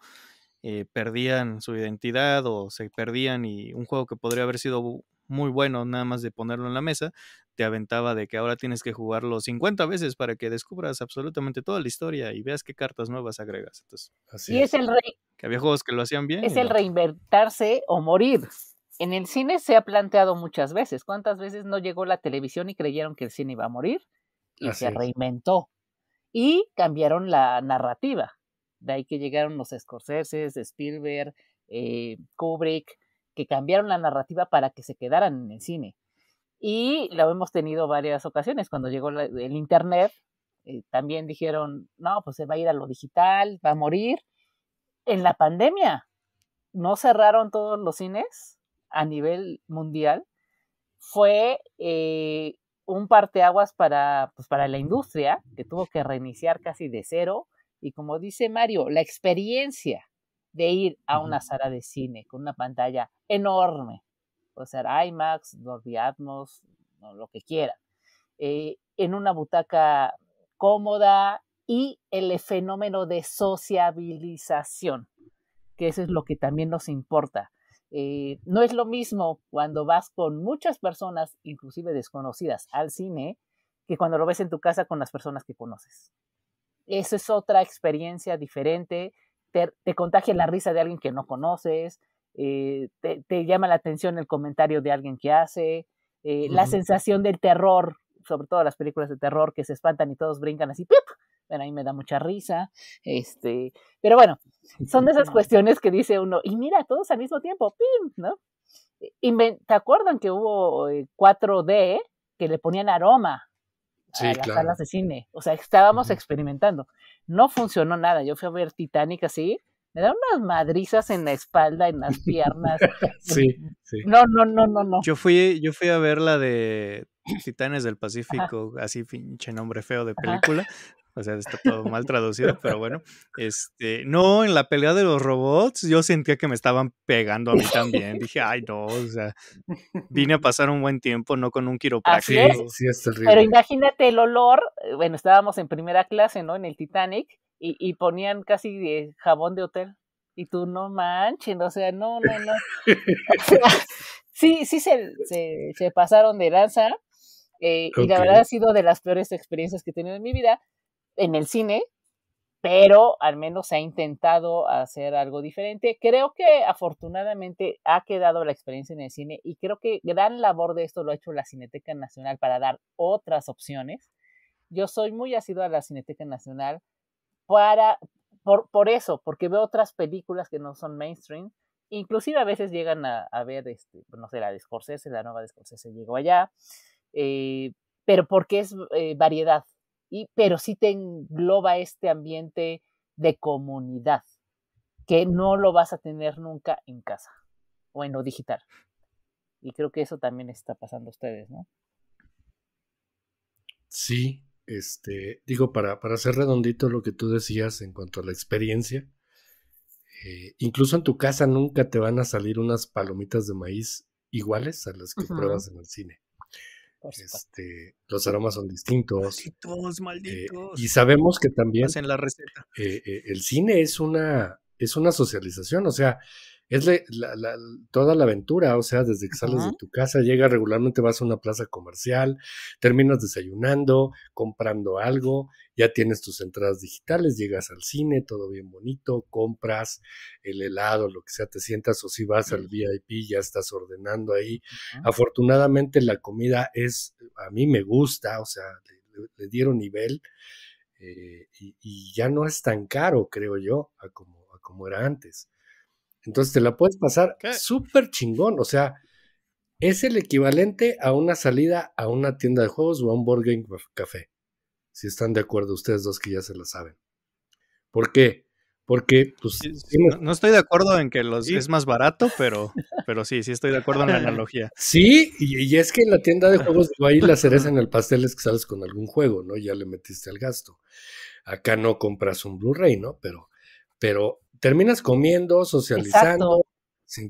eh, perdían su identidad o se perdían y un juego que podría haber sido muy bueno nada más de ponerlo en la mesa, te aventaba de que ahora tienes que jugarlo 50 veces para que descubras absolutamente toda la historia y veas qué cartas nuevas agregas. Entonces, así y es, el rey. Que había juegos que lo hacían bien. Es el reinventarse o morir. En el cine se ha planteado muchas veces. ¿Cuántas veces no llegó la televisión y creyeron que el cine iba a morir? Y se reinventó. Y cambiaron la narrativa. De ahí que llegaron los Scorsese, Spielberg, eh, Kubrick, que cambiaron la narrativa para que se quedaran en el cine. Y lo hemos tenido varias ocasiones. Cuando llegó el Internet, eh, también dijeron, no, pues se va a ir a lo digital, va a morir. En la pandemia, no cerraron todos los cines a nivel mundial. Fue eh, un parteaguas para, pues, para la industria, que tuvo que reiniciar casi de cero. Y como dice Mario, la experiencia de ir a una sala de cine con una pantalla enorme, puede ser IMAX, Dolby Atmos, lo que quiera, eh, en una butaca cómoda y el e, fenómeno de sociabilización, que eso es lo que también nos importa. Eh, no es lo mismo cuando vas con muchas personas, inclusive desconocidas, al cine, que cuando lo ves en tu casa con las personas que conoces. ...esa es otra experiencia diferente, te, contagia la risa de alguien que no conoces, eh, te, llama la atención el comentario de alguien que hace, eh, la sensación del terror, sobre todo las películas de terror que se espantan y todos brincan así, ¡pip! Bueno, a me da mucha risa, este, pero bueno, son de esas cuestiones que dice uno, y mira, todos al mismo tiempo, ¡pim! ¿no? ¿Te acuerdan que hubo 4D eh, que le ponían aroma a las salas de cine. O sea, estábamos experimentando. No funcionó nada. Yo fui a ver Titanic así. Me da unas madrizas en la espalda, en las piernas. sí, No, no, no, no, no. Yo fui, yo fui a ver la de Titanes del Pacífico, así pinche nombre feo de película, o sea, está todo mal traducido, pero bueno. Este, no, en la pelea de los robots yo sentía que me estaban pegando a mí también. Dije, ay, no, o sea, vine a pasar un buen tiempo, no con un quiropráctico. Pero imagínate el olor. Eh, bueno, estábamos en primera clase, ¿no? En el Titanic y, y ponían casi eh, jabón de hotel. Y tú, no manchen, o sea, no, no, no. sí, sí se, se, pasaron de lanza. Eh, y la verdad ha sido de las peores experiencias que he tenido en mi vida en el cine, pero al menos se ha intentado hacer algo diferente. Creo que afortunadamente ha quedado la experiencia en el cine y creo que gran labor de esto lo ha hecho la Cineteca Nacional para dar otras opciones. Yo soy muy asiduo a la Cineteca Nacional para, por, eso, porque veo otras películas que no son mainstream. Inclusive a veces llegan a, ver, este, no sé, la de Scorsese, la nueva de Scorsese llegó allá, eh, pero porque es eh, variedad, y, pero sí te engloba este ambiente de comunidad que no lo vas a tener nunca en casa o en lo digital. Y creo que eso también está pasando a ustedes, ¿no? Sí, este, digo, para, para hacer redondito lo que tú decías en cuanto a la experiencia, eh, incluso en tu casa nunca te van a salir unas palomitas de maíz iguales a las que pruebas en el cine. Este, los aromas son distintos. malditos. Eh, y sabemos que también. la receta. Eh, eh, el cine es una, es una socialización, o sea, es la, toda la aventura, o sea, desde que sales de tu casa, llegas regularmente, vas a una plaza comercial, terminas desayunando, comprando algo, ya tienes tus entradas digitales, llegas al cine, todo bien bonito, compras el helado, lo que sea, te sientas o si vas al VIP, ya estás ordenando ahí. Afortunadamente la comida es, a mí me gusta, o sea, le, dieron nivel. Eh, y, y, ya no es tan caro, creo yo, a como, a como era antes. Entonces te la puedes pasar súper chingón. O sea, es el equivalente a una salida a una tienda de juegos o a un board game café. Si están de acuerdo ustedes dos que ya se la saben. ¿Por qué? Porque, pues. no, estoy de acuerdo en que los, es más barato, pero, pero sí, sí estoy de acuerdo en la analogía. Sí, y, es que en la tienda de juegos, ahí la cereza en el pastel es que sales con algún juego, ¿no? Ya le metiste al gasto. Acá no compras un Blu-ray, ¿no? Pero, pero terminas comiendo, socializando,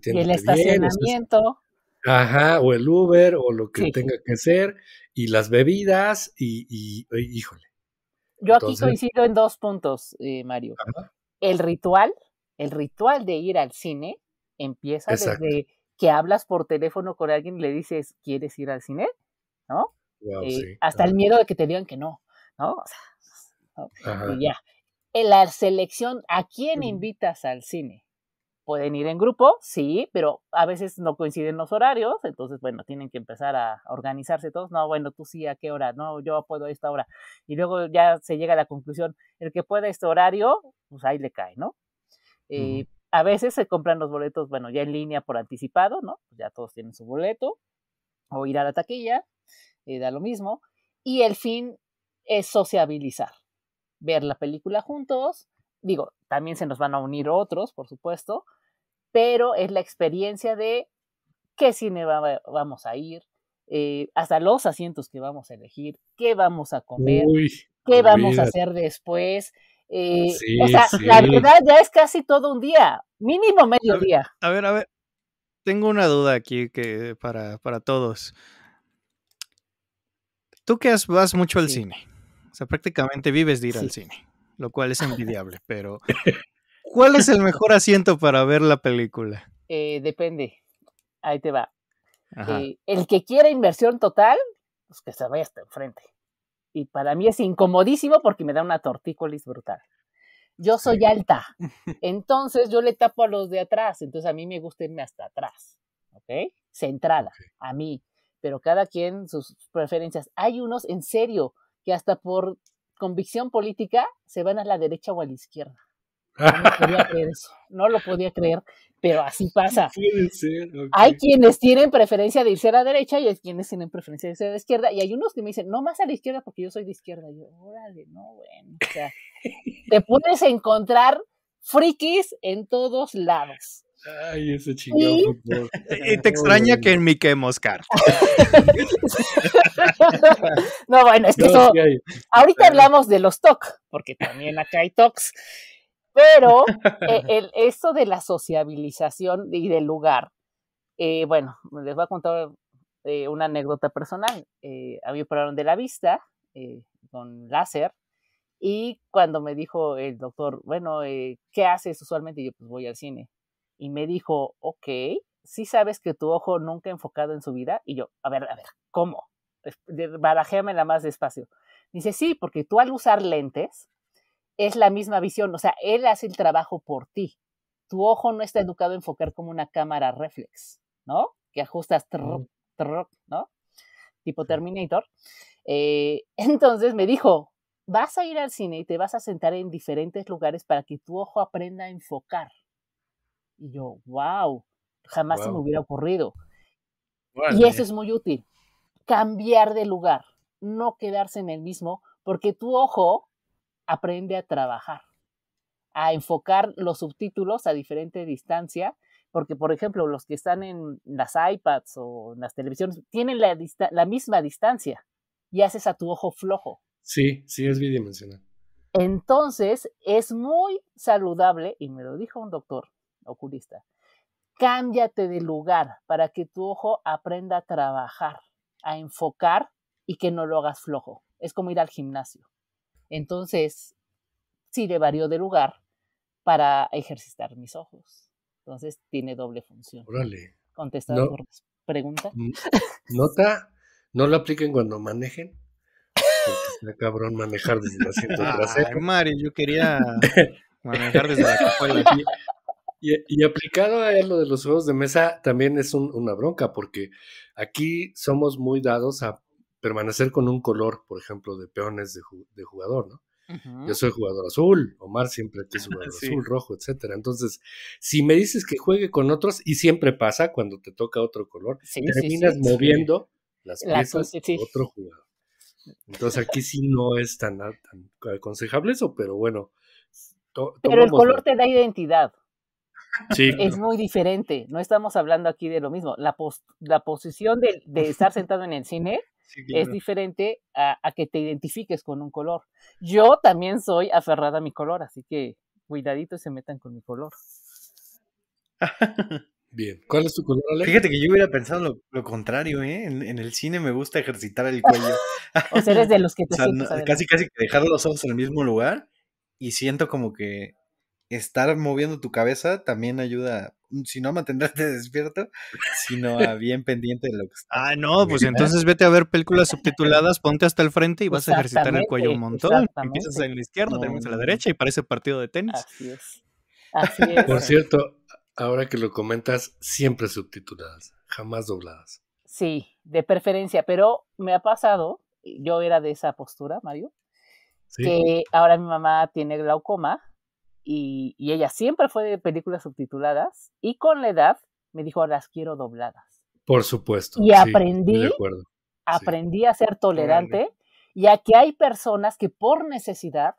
y el estacionamiento. Ajá, o el Uber, o lo que tenga que ser, y las bebidas, y, e, híjole. Yo aquí coincido en dos puntos, eh, Mario. El ritual, el ritual de ir al cine empieza desde que hablas por teléfono con alguien y le dices, ¿quieres ir al cine? ¿No? Eh, hasta el miedo de que te digan que no, ¿no? O sea, ya en la selección, ¿a quién invitas al cine? Pueden ir en grupo, sí, pero a veces no coinciden los horarios, entonces, bueno, tienen que empezar a organizarse todos. No, bueno, tú sí, ¿a qué hora? No, yo puedo a esta hora. Y luego ya se llega a la conclusión, el que pueda este horario, pues ahí le cae, ¿no? Eh, a veces se compran los boletos, bueno, ya en línea por anticipado, ¿no? Pues ya todos tienen su boleto, o ir a la taquilla, eh, da lo mismo. Y el fin es sociabilizar ver la película juntos. Digo, también se nos van a unir otros, por supuesto, pero es la experiencia de qué cine vamos a ir, eh, hasta los asientos que vamos a elegir, qué vamos a comer, qué vamos a hacer después. Eh, o sea, la verdad ya es casi todo un día, mínimo medio día. A ver, a ver, tengo una duda aquí que para, para todos. Tú que vas mucho al cine, o sea, prácticamente vives de ir al cine, lo cual es envidiable, pero ¿cuál es el mejor asiento para ver la película? Eh, depende. Ahí te va. Eh, el que quiere inversión total, los pues, que se vaya hasta enfrente. Y para mí es incomodísimo porque me da una tortícolis brutal. Yo soy alta, entonces yo le tapo a los de atrás, entonces a mí me gusta irme hasta atrás, ¿ok? Centrada, a mí, pero cada quien sus preferencias. Hay unos, en serio, que hasta por convicción política se van a la derecha o a la izquierda. No lo podía creer pero así pasa. Hay quienes tienen preferencia de irse a la derecha y hay quienes tienen preferencia de irse a la izquierda, y hay unos que me dicen, no más a la izquierda porque yo soy de izquierda. Y yo, órale, no, bueno, o sea, te puedes encontrar frikis en todos lados. Ay, ese chingón. Y, te extraña que en mi no, bueno, es que ahorita hablamos de los TOC, porque también acá hay TOCs. Pero eh, eso de la sociabilización y del lugar, eh, bueno, les voy a contar eh, una anécdota personal. a mí me operaron de la vista con láser y cuando me dijo el doctor, bueno, ¿qué haces usualmente? Yo pues voy al cine. Y me dijo, ok, sí sabes que tu ojo nunca ha enfocado en su vida. Y yo, a ver, a ver, ¿cómo? barajéamela más despacio. Dice, sí, porque tú al usar lentes es la misma visión, o sea, él hace el trabajo por ti. Tu ojo no está educado a enfocar como una cámara reflex, ¿no? Que ajustas, mm. ¿no? Tipo Terminator. Eh, entonces me dijo, vas a ir al cine y te vas a sentar en diferentes lugares para que tu ojo aprenda a enfocar. Y yo, wow, jamás se me hubiera ocurrido. y eso es muy útil cambiar de lugar, no quedarse en el mismo, porque tu ojo aprende a trabajar, a enfocar los subtítulos a diferente distancia, porque por ejemplo los que están en las iPads o en las televisiones tienen la, misma distancia y haces a tu ojo flojo. Sí, sí, es bidimensional. Entonces, es muy saludable, y me lo dijo un doctor oculista, cámbiate de lugar para que tu ojo aprenda a trabajar a enfocar y que no lo hagas flojo. Es como ir al gimnasio. Entonces, sí le varió de lugar para ejercitar mis ojos. Entonces, tiene doble función. Órale. Contestar pregunta. Mm, nota, no lo apliquen cuando manejen. cabrón manejar desde el asiento trasero. yo quería manejar desde la aquí y, aplicado a lo de los juegos de mesa también es una bronca, porque aquí somos muy dados a permanecer con un color, por ejemplo, de peones de, jugador, ¿no? Yo soy jugador azul, Omar siempre es jugador azul, rojo, etcétera. Entonces, si me dices que juegue con otros, y siempre pasa cuando te toca otro color, terminas moviendo las piezas de otro jugador. Entonces aquí sí no es tan, aconsejable eso, pero bueno. pero el color te da identidad. Es muy diferente. No estamos hablando aquí de lo mismo. La, la posición de, estar sentado en el cine es diferente a, que te identifiques con un color. Yo también soy aferrada a mi color, así que cuidadito y se metan con mi color. Bien. ¿Cuál es tu color, Ale? Fíjate que yo hubiera pensado lo, contrario, ¿eh? En, el cine me gusta ejercitar el cuello. o sea, eres de los que te Casi, casi que dejar los ojos en el mismo lugar y siento como que estar moviendo tu cabeza también ayuda, mm, si no a mantenerte despierto, sino a bien pendiente de lo que está. Ah, no, pues entonces vete a ver películas subtituladas, ponte hasta el frente y vas a ejercitar el cuello un montón. Empiezas en la izquierda, terminas a la derecha y parece partido de tenis. Así es. Por cierto, ahora que lo comentas, siempre subtituladas, jamás dobladas. Sí, de preferencia, pero me ha pasado, yo era de esa postura, Mario, que ahora mi mamá tiene glaucoma y, ella siempre fue de películas subtituladas y con la edad me dijo, ah, las quiero dobladas. Por supuesto. Y aprendí, aprendí a ser tolerante ya que hay personas que por necesidad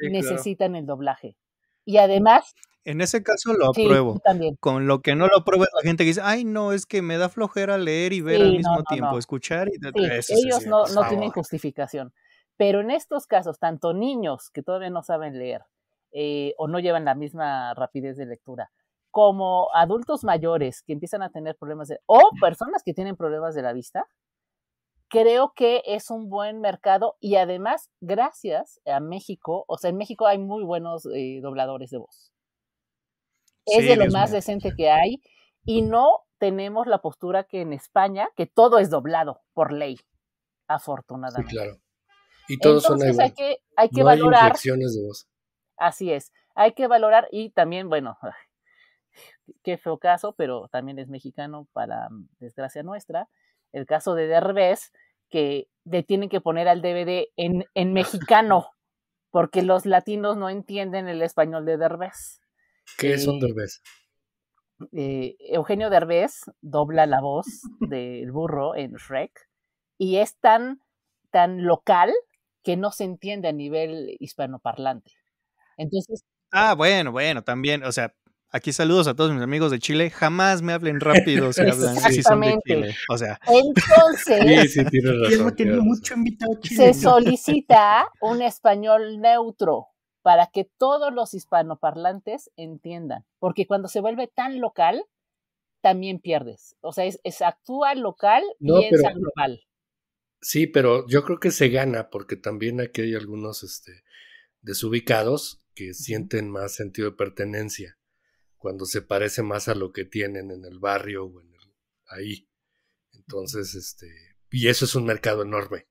necesitan el doblaje. Y además... En ese caso lo apruebo. Con lo que no lo apruebo la gente dice, ay, no, es que me da flojera leer y ver al mismo tiempo, escuchar y... Eso ellos no, tienen justificación. Pero en estos casos, tanto niños que todavía no saben leer, eh, o no llevan la misma rapidez de lectura. Como adultos mayores que empiezan a tener problemas de, o personas que tienen problemas de la vista, creo que es un buen mercado y además gracias a México, o sea, en México hay muy buenos eh, dobladores de voz. Es de lo más decente que hay y no tenemos la postura que en España, que todo es doblado por ley, afortunadamente. claro. Y todos Entonces, son Hay que, valorar. Hay inflexiones de voz. Así es, hay que valorar y también, bueno, qué feo caso, pero también es mexicano para mm, desgracia nuestra, el caso de Derbez, que le tienen que poner al DVD en, mexicano, porque los latinos no entienden el español de Derbez. ¿Qué es un Derbez? Eh, Eugenio Derbez dobla la voz del burro en Shrek y es tan, tan local que no se entiende a nivel hispanoparlante. Entonces. Ah, bueno, bueno, también, o sea, Aquí saludos a todos mis amigos de Chile. Jamás me hablen rápido si hablan de Chile. O sea. Entonces, se solicita un español neutro para que todos los hispanoparlantes entiendan. Porque cuando se vuelve tan local, también pierdes. O sea, es, actúa local y es global. Sí, pero yo creo que se gana porque también aquí hay algunos este, desubicados que sienten más sentido de pertenencia, cuando se parece más a lo que tienen en el barrio o en el, ahí. Entonces, este, y eso es un mercado enorme.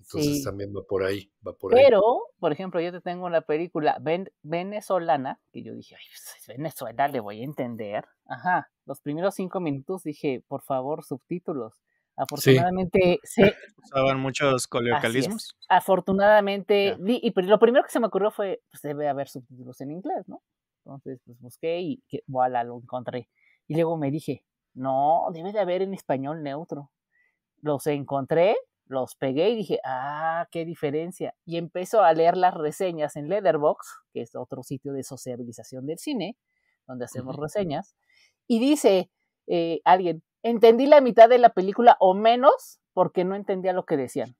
Entonces también va por ahí, va por Pero, ahí. Pero, por ejemplo, yo te tengo una película venezolana, que yo dije, ay, pues, Venezuela le voy a entender. Ajá, los primeros cinco minutos dije, por favor, subtítulos. Afortunadamente sí. se... Usaban muchos coloquialismos. Afortunadamente, y lo primero que se me ocurrió fue, pues, debe haber subtítulos en inglés, ¿no? Entonces, pues busqué y que, voilà, lo encontré. Y luego me dije, no, debe de haber en español neutro. Los encontré, los pegué y dije, ah, qué diferencia. Y empezó a leer las reseñas en Letterbox, que es otro sitio de sociabilización del cine, donde hacemos reseñas. Y dice eh, alguien, Entendí la mitad de la película o menos porque no entendía lo que decían.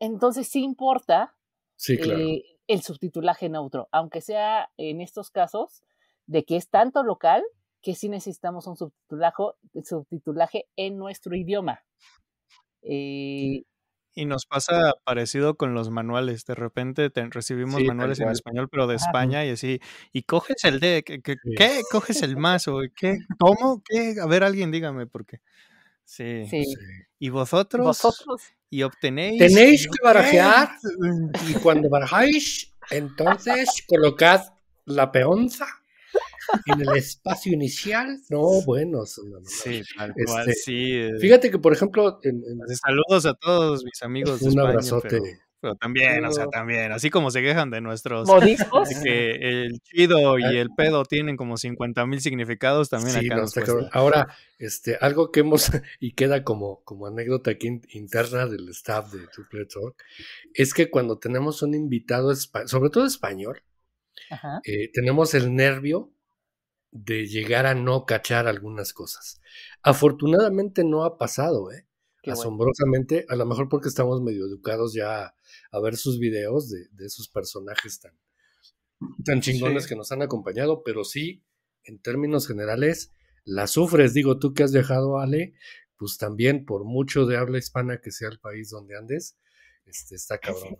Entonces sí importa eh, el subtitulaje neutro aunque sea en estos casos de que es tanto local que sí necesitamos un subtitulaje, subtitulaje en nuestro idioma. Eh, y nos pasa parecido con los manuales. De repente recibimos manuales en español, pero de España y así. Y coges el de, ¿qué? ¿Coges el o ¿Qué? ¿Cómo? ¿Qué? A ver, alguien dígame por qué. Sí. Y vosotros, vosotros y obtenéis. Tenéis que barajear y cuando barajáis, entonces colocad la peonza en el espacio inicial. No, bueno. sí, tal cual, este, sí. Eh, fíjate que, por ejemplo. Pues, saludos a todos mis amigos. Un de abrazote. Pero... también, o sea, también, así como se quejan de nuestros... ¿Modismos? que el chido y ah. el pedo tienen como 50 mil significados también sí, Ahora, este, algo que hemos, y queda como, como anécdota aquí interna del staff de Triple Talk, es que cuando tenemos un invitado, sobre todo español, eh, tenemos el nervio de llegar a no cachar algunas cosas. Afortunadamente no ha pasado, ¿eh? Asombrosamente, a lo mejor porque estamos medio educados ya a, ver sus videos de, de, esos personajes tan, chingones que nos han acompañado, pero sí, en términos generales, la sufres. Digo, tú que has dejado, Ale, pues también por mucho de habla hispana que sea el país donde andes, este, está cabrón.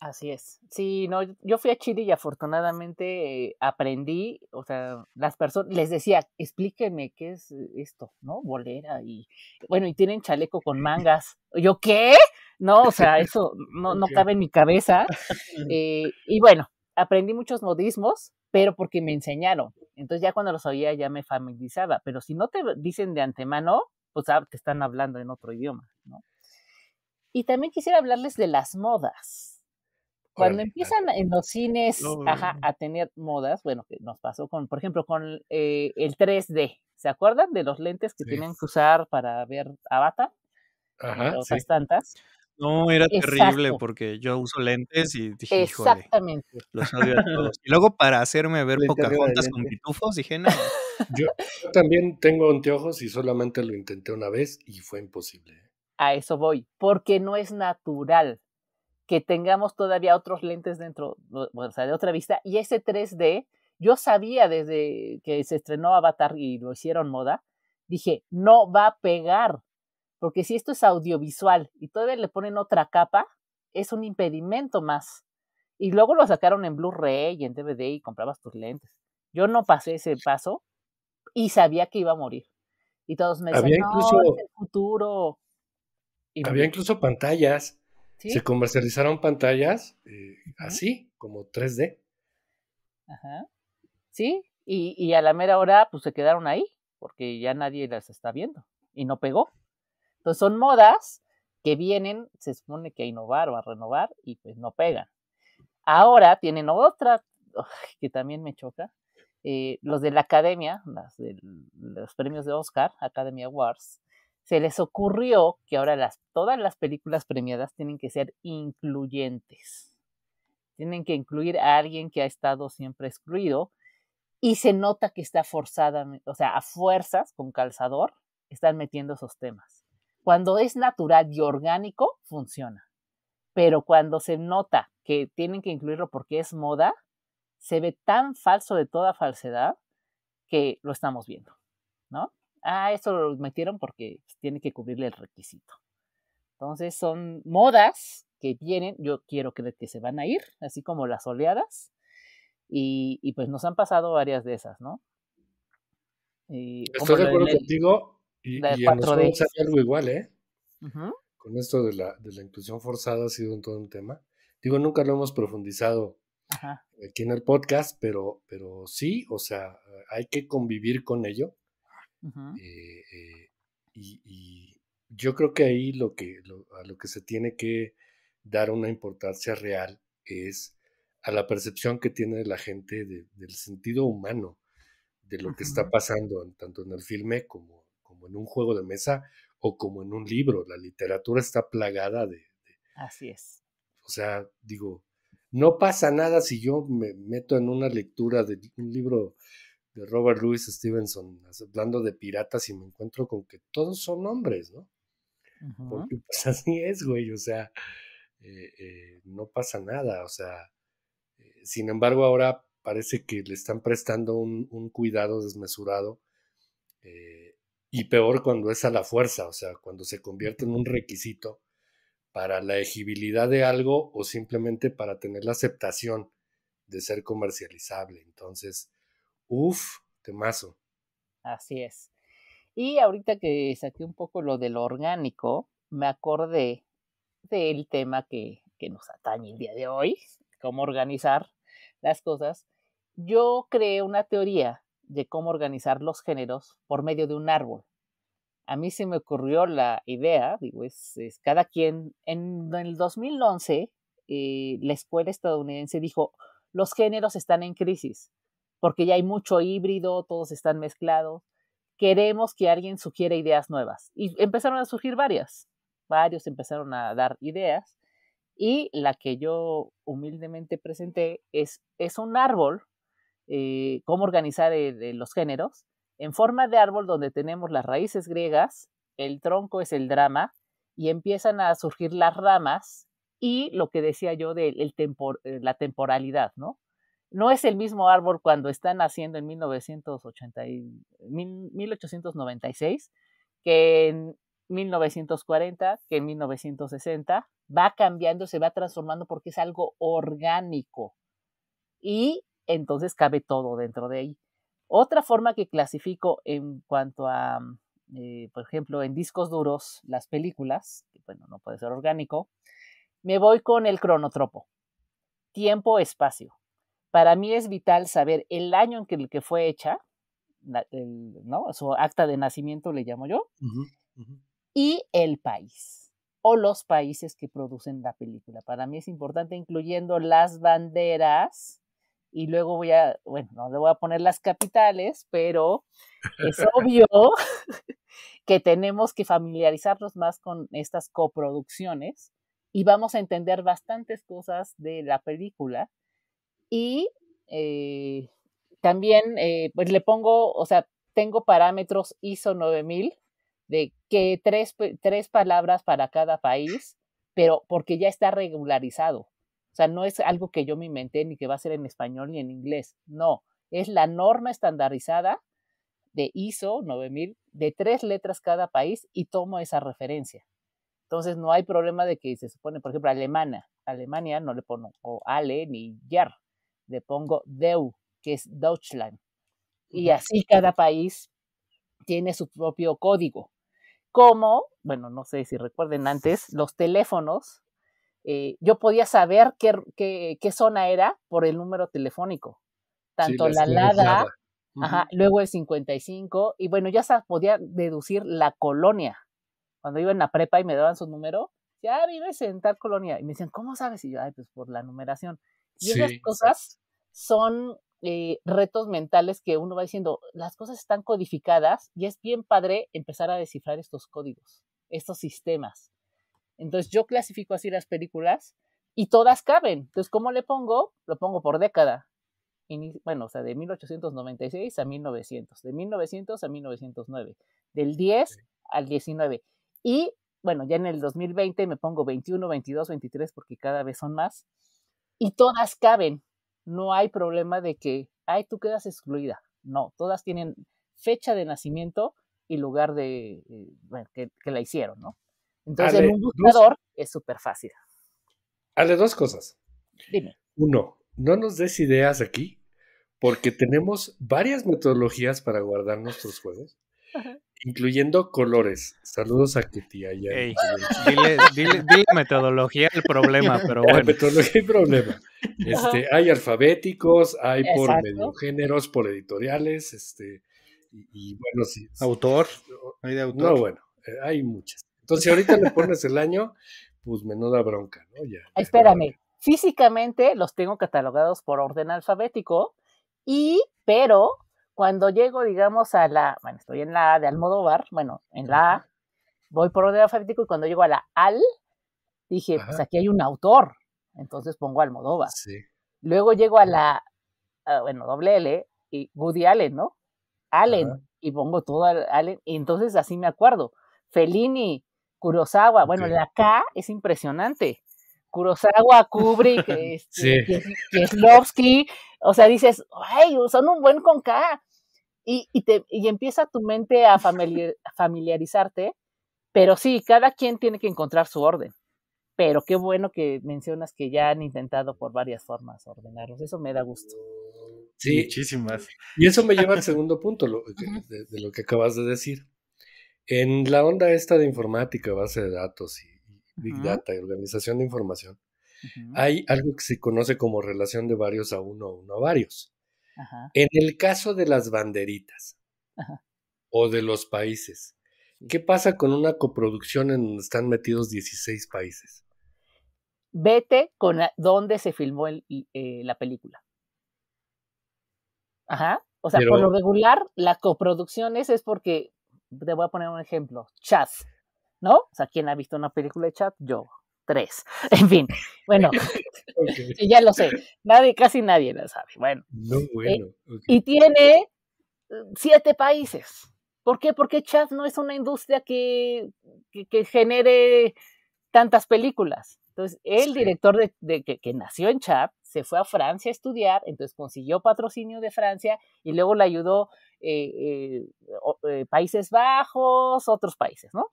Así es. Sí, no, yo fui a Chile y afortunadamente eh, aprendí, o sea, las personas, les decía, explíqueme qué es eh, esto, ¿no? Bolera y, bueno, y tienen chaleco con mangas. ¿Yo qué? No, o sea, eso no, cabe en mi cabeza. Eh, y bueno, aprendí muchos modismos, pero porque me enseñaron. Entonces ya cuando los oía ya me familiarizaba, pero si no te dicen de antemano, pues sea, ah, te están hablando en otro idioma, ¿no? Y también quisiera hablarles de las modas cuando empiezan en los cines a tener modas, bueno, que nos pasó con, por ejemplo, con eh, el 3D. ¿Se acuerdan de los lentes que tienen que usar para ver Avatar? Ajá. Otras tantas. No, era terrible porque yo uso lentes y dije, Exactamente. los Y luego para hacerme ver Pocahontas con pitufos, dije, no. yo también tengo anteojos y solamente lo intenté una vez y fue imposible. ¿eh? A eso voy, porque no es natural que tengamos todavía otros lentes dentro, o sea, de otra vista. Y ese 3D, yo sabía desde que se estrenó Avatar y lo hicieron moda, dije, no va a pegar, porque si esto es audiovisual y todavía le ponen otra capa, es un impedimento más. Y luego lo sacaron en Blu-ray y en DVD y comprabas tus lentes. Yo no pasé ese paso y sabía que iba a morir. Y todos me decían, había es el futuro. Y había incluso pantallas se comercializaron pantallas eh, así, como 3D. Ajá. Sí, y, a la mera hora pues se quedaron ahí, porque ya nadie las está viendo y no pegó. Entonces son modas que vienen, se supone que a innovar o a renovar y pues no pegan. Ahora tienen otra que también me choca. Eh, los de la academia, los premios de Oscar, Academy Awards, se les ocurrió que ahora las, todas las películas premiadas tienen que ser incluyentes. Tienen que incluir a alguien que ha estado siempre excluido y se nota que está forzada, o sea, a fuerzas, con calzador, están metiendo esos temas. Cuando es natural y orgánico, funciona. Pero cuando se nota que tienen que incluirlo porque es moda, se ve tan falso de toda falsedad que lo estamos viendo, ¿no? ah, eso lo metieron porque pues, tiene que cubrirle el requisito. Entonces son modas que vienen, yo quiero que se van a ir, así como las oleadas, y, pues nos han pasado varias de esas, ¿no? Estoy de acuerdo contigo, y, y en algo igual, ¿eh? Con esto de la, inclusión forzada ha sido un todo un tema. Digo, nunca lo hemos profundizado aquí en el podcast, pero, pero sí, o sea, hay que convivir con ello eh, eh, y, yo creo que ahí lo que, a lo que se tiene que dar una importancia real es a la percepción que tiene la gente del sentido humano de lo que está pasando, tanto en el filme como, como en un juego de mesa o como en un libro. La literatura está plagada de Así es. O sea, digo, no pasa nada si yo me meto en una lectura de un libro de Robert Louis Stevenson, hablando de piratas y me encuentro con que todos son hombres, ¿no? Porque pues, así es, güey, o sea, eh, eh, no pasa nada, o sea, eh, sin embargo ahora parece que le están prestando un, un cuidado desmesurado y peor cuando es a la fuerza, o sea, cuando se convierte en un requisito para la elegibilidad de algo o simplemente para tener la aceptación de ser comercializable. Entonces, Uf, temazo. Así es. Y ahorita que saqué un poco lo del orgánico, me acordé del tema que, nos atañe el día de hoy, cómo organizar las cosas. Yo creé una teoría de cómo organizar los géneros por medio de un árbol. A mí se me ocurrió la idea, digo, es, cada quien, en, el 2011, eh, la escuela estadounidense dijo, los géneros están en crisis, porque ya hay mucho híbrido, todos están mezclados. Queremos que alguien sugiera ideas nuevas. Y empezaron a surgir varias, varios empezaron a dar ideas. Y la que yo humildemente presenté es, es un árbol, eh, cómo organizar los géneros, en forma de árbol donde tenemos las raíces griegas, el tronco es el drama, y empiezan a surgir las ramas y lo que decía yo de eh, la temporalidad, ¿no? no es el mismo árbol cuando está naciendo en 1980 1896 que en 1940, que en 1960. Va cambiando, se va transformando porque es algo orgánico. Y entonces cabe todo dentro de ahí. Otra forma que clasifico en cuanto a, eh, por ejemplo, en discos duros, las películas, que bueno, no puede ser orgánico, me voy con el cronotropo. Tiempo-espacio para mí es vital saber el año en que, fue hecha, su acta de nacimiento le llamo yo, y el país o los países que producen la película. Para mí es importante incluyendo las banderas y luego voy a, bueno, no le voy a poner las capitales, pero es obvio que tenemos que familiarizarnos más con estas coproducciones y vamos a entender bastantes cosas de la película y eh, también eh, pues le pongo, o sea, tengo parámetros ISO 9000 de que tres, palabras para cada país, pero porque ya está regularizado. O sea, no es algo que yo me inventé ni que va a ser en español ni en inglés. No, es la norma estandarizada de ISO 9000 de tres letras cada país y tomo esa referencia. Entonces no hay problema de que se supone, por ejemplo, alemana, Alemania no le pongo o ale ni Yar le pongo DEU, que es Deutschland. Y así cada país tiene su propio código. Como, bueno, no sé si recuerden antes, los teléfonos, eh, yo podía saber qué, qué, zona era por el número telefónico. Tanto la LADA, luego el 55, y bueno, ya podía deducir la colonia. Cuando iba en la prepa y me daban su número, ya ah, vives en tal colonia. Y me decían, ¿cómo sabes? Y yo, ay, pues por la numeración. Y esas cosas son eh, retos mentales que uno va diciendo, las cosas están codificadas y es bien padre empezar a descifrar estos códigos, estos sistemas. Entonces yo clasifico así las películas y todas caben. Entonces, ¿cómo le pongo? Lo pongo por década. bueno, o sea, de 1896 a 1900, de 1900 a 1909, del 10 al 19. Y bueno, ya en el 2020 me pongo 21, 22, 23 porque cada vez son más. Y todas caben no hay problema de que, ay, tú quedas excluida. No, todas tienen fecha de nacimiento y lugar de eh, que, la hicieron, ¿no? Entonces, en un buscador es súper fácil. Ale, dos cosas. Dime. Uno, no nos des ideas aquí, porque tenemos varias metodologías para guardar nuestros juegos incluyendo colores. Saludos a tu dile, dile, dile, metodología el problema, pero bueno. metodología y problema. Este, hay alfabéticos, hay por medio géneros, por editoriales, este, y, bueno, sí. Autor, hay de autor. No, bueno, eh, hay muchas. Entonces, si ahorita le pones el año, pues menuda bronca, ¿no? Ya. Espérame. Físicamente los tengo catalogados por orden alfabético y, pero cuando llego, digamos, a la, bueno, estoy en la de Almodóvar, bueno, en la A, voy por orden alfabético y cuando llego a la AL, dije, pues aquí hay un autor, entonces pongo Almodóvar. Sí. Luego llego a la, ah, bueno, doble L, y Woody Allen, ¿no? Allen, y pongo todo Allen, y entonces así me acuerdo. Fellini, Kurosawa, bueno, la K es impresionante. Kurosawa, Kubrick, este, sí. o sea, dices, ay, son un buen con K y, y, te, y empieza tu mente a familiarizarte, pero sí, cada quien tiene que encontrar su orden. Pero qué bueno que mencionas que ya han intentado por varias formas ordenarlos, eso me da gusto. Sí, muchísimas. Y eso me lleva al segundo punto de, lo que acabas de decir. En la onda esta de informática, base de datos y, Big Data y organización de información, hay algo que se conoce como relación de varios a uno a uno a varios. En el caso de las banderitas o de los países, ¿qué pasa con una coproducción en donde están metidos 16 países? Vete con dónde se filmó eh, la película. Ajá. O sea, por lo regular, la coproducciones es porque, te voy a poner un ejemplo, Chaz, ¿no? O sea, ¿quién ha visto una película de chat? Yo, tres. En fin, bueno, ya lo sé. Nadie, casi nadie lo sabe. Bueno. Eh, y tiene eh, siete países. ¿Por qué? Porque Chad no es una industria que, genere tantas películas. Entonces, el director de, que, nació en Chad se fue a Francia a estudiar, entonces consiguió patrocinio de Francia y luego le ayudó eh, Países Bajos, otros países, ¿no?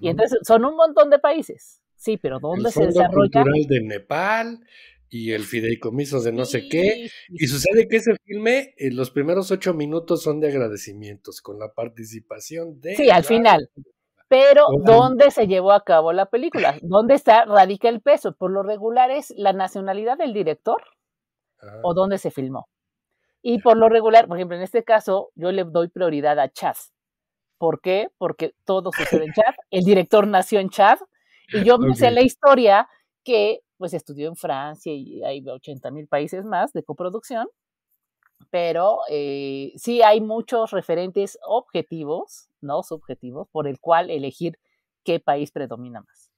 Y entonces son un montón de países. Sí, pero ¿dónde el se Fondo Cultural de Nepal y el fideicomiso de no sé qué. Y sucede que ese filme, eh, los primeros ocho minutos son de agradecimientos, con la participación de... Sí, al final. Pero ¿dónde se llevó a cabo la película? ¿Dónde está radica el peso? Por lo regular es la nacionalidad del director ah. o dónde se filmó. Y por lo regular, por ejemplo, en este caso, yo le doy prioridad a Chad. ¿Por qué? Porque todo sucede en Chad. El director nació en Chad, y yo me sé la historia que pues estudió en Francia y hay 80 mil países más de coproducción, pero eh, sí hay muchos referentes objetivos, no subjetivos, por el cual elegir qué país predomina más.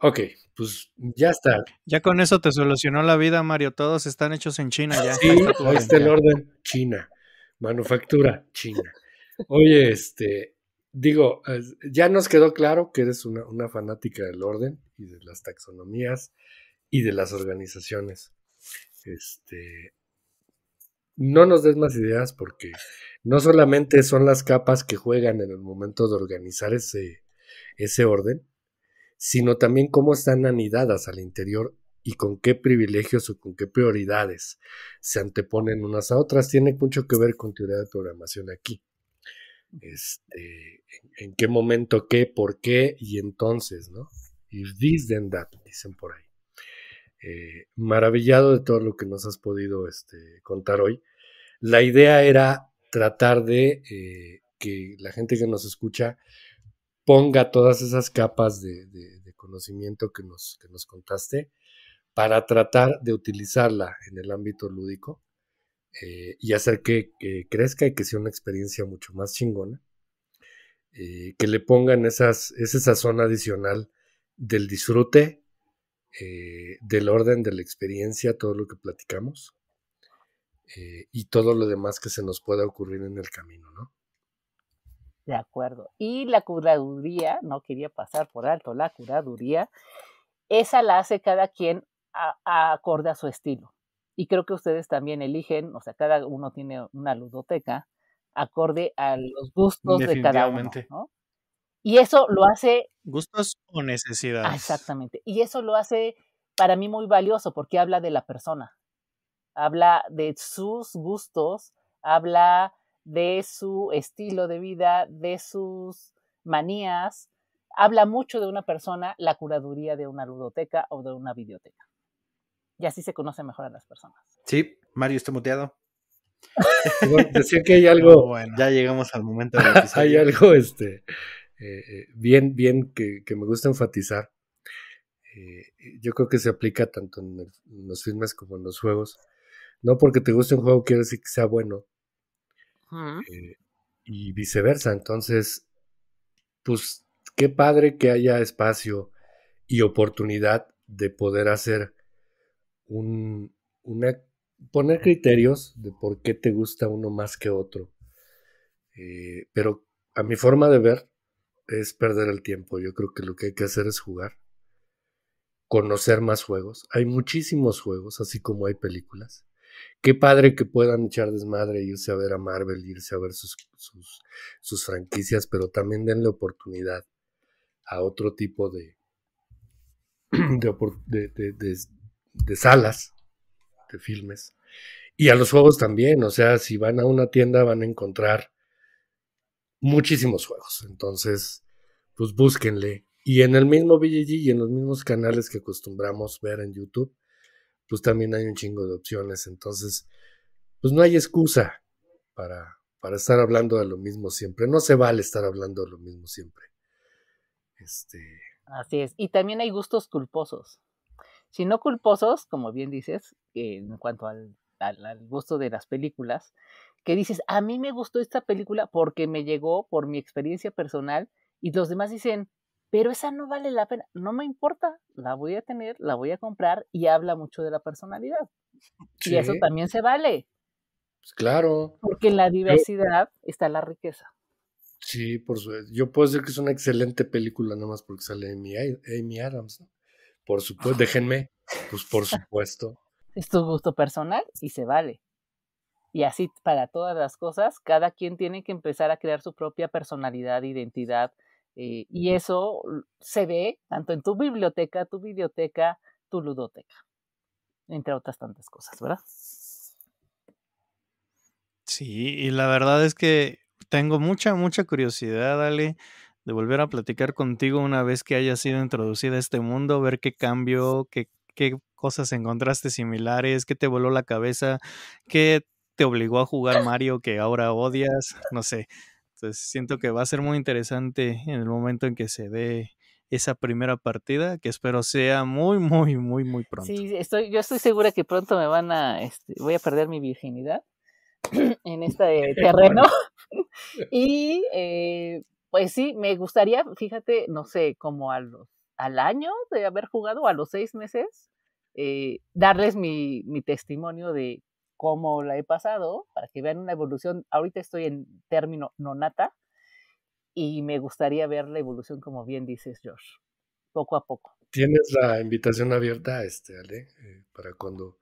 Ok, pues ya está. Ya con eso te solucionó la vida, Mario. Todos están hechos en China ya. Sí, ahí está el orden. China. Manufactura, China. Oye, este, digo, ya nos quedó claro que eres una, fanática del orden y de las taxonomías y de las organizaciones. Este, no nos des más ideas porque no solamente son las capas que juegan en el momento de organizar ese, ese orden, sino también cómo están anidadas al interior y con qué privilegios o con qué prioridades se anteponen unas a otras. Tiene mucho que ver con teoría de programación aquí este, en, qué momento, qué, por qué y entonces, ¿no? If this, then that, dicen por ahí. Eh, maravillado de todo lo que nos has podido este, contar hoy. La idea era tratar de eh, que la gente que nos escucha ponga todas esas capas de, de conocimiento que nos, que nos contaste para tratar de utilizarla en el ámbito lúdico eh, y hacer que, crezca y que sea una experiencia mucho más chingona. Eh, que le pongan esas, esa zona adicional del disfrute, eh, del orden de la experiencia, todo lo que platicamos y todo lo demás que se nos pueda ocurrir en el camino, ¿no? De acuerdo. Y la curaduría, no quería pasar por alto la curaduría, esa la hace cada quien acorde a su estilo. Y creo que ustedes también eligen, o sea, cada uno tiene una ludoteca acorde a los gustos de cada uno. Y eso lo hace... Gustos o ah, necesidades. exactamente. Y eso lo hace para mí muy valioso porque habla de la persona, habla de sus gustos, habla de su estilo de vida, de sus manías, habla mucho de una persona la curaduría de una ludoteca o de una biblioteca y así se conoce mejor a las personas. Sí, Mario está muteado. bueno, decía que hay algo. Bueno, ya llegamos al momento de... hay algo este, eh, eh, bien, bien que, me gusta enfatizar. Eh, yo creo que se aplica tanto en, los filmes como en los juegos. No porque te guste un juego quiere decir que sea bueno. y viceversa. Entonces, pues qué padre que haya espacio y oportunidad de poder hacer un, poner criterios de por qué te gusta uno más que otro. Eh, pero a mi forma de ver es perder el tiempo. Yo creo que lo que hay que hacer es jugar, conocer más juegos. Hay muchísimos juegos, así como hay películas. Qué padre que puedan echar desmadre, irse a ver a Marvel, irse a ver sus, sus, franquicias, pero también denle oportunidad a otro tipo de, de, de salas de filmes. Y a los juegos también, o sea, si van a una tienda van a encontrar muchísimos juegos. Entonces, pues búsquenle. Y en el mismo BGG y en los mismos canales que acostumbramos ver en YouTube, pues también hay un chingo de opciones. Entonces, pues no hay excusa para, para estar hablando de lo mismo siempre. No se vale estar hablando de lo mismo siempre. Este... Así es. Y también hay gustos culposos si no culposos, como bien dices, en cuanto al, gusto de las películas, que dices, a mí me gustó esta película porque me llegó por mi experiencia personal y los demás dicen, pero esa no vale la pena, no me importa, la voy a tener, la voy a comprar y habla mucho de la personalidad. Y eso también se vale. Pues, claro. Porque en la diversidad está la riqueza. Sí, por supuesto. Yo puedo decir que es una excelente película, más porque sale Amy, Amy Adams. Por supuesto, ah. déjenme, pues por supuesto. Es tu gusto personal y se vale. Y así para todas las cosas, cada quien tiene que empezar a crear su propia personalidad, identidad, eh, y eso se ve tanto en tu biblioteca, tu biblioteca, tu ludoteca, entre otras tantas cosas, ¿verdad? Sí, y la verdad es que tengo mucha, mucha curiosidad, Ale, de volver a platicar contigo una vez que hayas sido introducida a este mundo, ver qué cambio, qué, cosas encontraste similares, qué te voló la cabeza, qué te obligó a jugar Mario que ahora odias, no sé. Entonces siento que va a ser muy interesante en el momento en que se dé esa primera partida, que espero sea muy, muy, muy, muy pronto. Sí, estoy, yo estoy segura que pronto me van a, este, voy a perder mi virginidad en este terreno. y eh, pues sí, me gustaría, fíjate, no sé, como a los, al año de haber jugado, a los seis meses, eh, darles mi, testimonio de cómo la he pasado, para que vean una evolución. Ahorita estoy en término nonata y me gustaría ver la evolución, como bien dices, George, poco a poco. Tienes la invitación abierta, este, Ale, eh, para cuando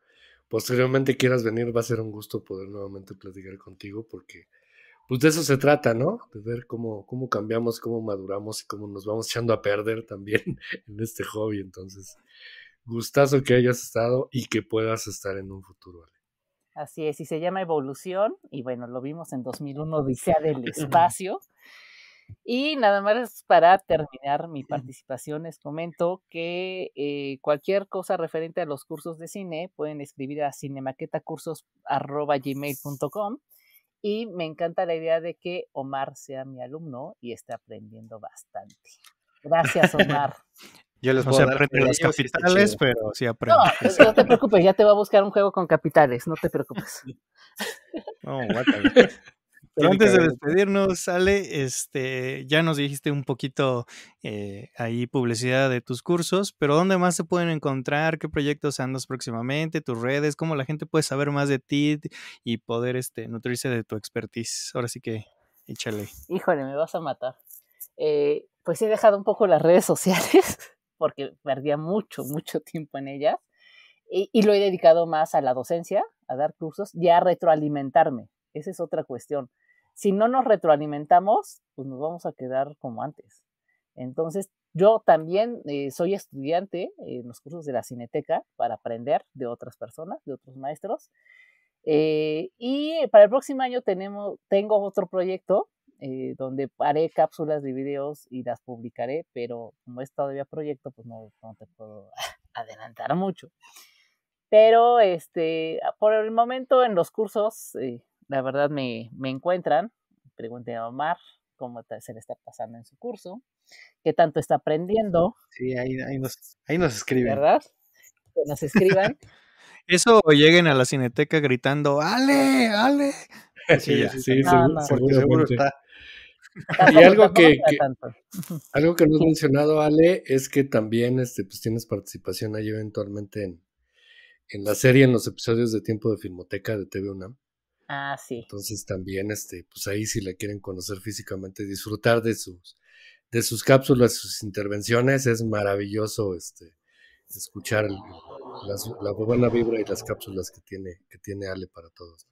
posteriormente quieras venir, va a ser un gusto poder nuevamente platicar contigo porque pues de eso se trata, ¿no? De ver cómo, cómo cambiamos, cómo maduramos y cómo nos vamos echando a perder también en este hobby. Entonces, gustazo que hayas estado y que puedas estar en un futuro. Así es, y se llama Evolución, y bueno, lo vimos en 2001, dice del Espacio. Y nada más para terminar mi participación, les comento que eh, cualquier cosa referente a los cursos de cine pueden escribir a cinemaquetacursos.gmail.com y me encanta la idea de que Omar sea mi alumno y esté aprendiendo bastante. Gracias, Omar. Yo les voy a aprender los capitales, pero sí aprendes No, eh, no te preocupes, ya te va a buscar un juego con capitales, no te preocupes. No, guácala. Pero antes de despedirnos, Ale, este, ya nos dijiste un poquito eh, ahí publicidad de tus cursos, pero ¿dónde más se pueden encontrar? ¿Qué proyectos andas próximamente? ¿Tus redes? ¿Cómo la gente puede saber más de ti y poder este, nutrirse de tu expertise? Ahora sí que échale. Híjole, me vas a matar. Eh, pues he dejado un poco las redes sociales porque perdía mucho, mucho tiempo en ellas y lo he dedicado más a la docencia, a dar cursos y a retroalimentarme. Esa es otra cuestión si no nos retroalimentamos, pues nos vamos a quedar como antes. Entonces, yo también eh, soy estudiante en los cursos de la Cineteca para aprender de otras personas, de otros maestros. Eh, y para el próximo año tenemos, tengo otro proyecto eh, donde haré cápsulas de videos y las publicaré, pero como es todavía proyecto, pues no, te puedo adelantar mucho. Pero este, por el momento en los cursos la verdad me, encuentran. Pregunté a Omar cómo se le está pasando en su curso, qué tanto está aprendiendo. Sí, ahí, ahí, nos, ahí nos escriben. ¿Verdad? Que nos escriban. Eso lleguen a la cineteca gritando, ¡Ale! ¡Ale! Sí, sí, seguro, Y algo que, algo que no has mencionado, Ale, es que también este, pues, tienes participación ahí eventualmente en, en la serie, en los episodios de Tiempo de Filmoteca de TV UNAM. Ah, sí. Entonces también, este, pues ahí si la quieren conocer físicamente, disfrutar de sus, de sus cápsulas, sus intervenciones, es maravilloso, este, escuchar la buena vibra y las cápsulas que tiene, que tiene Ale para todos.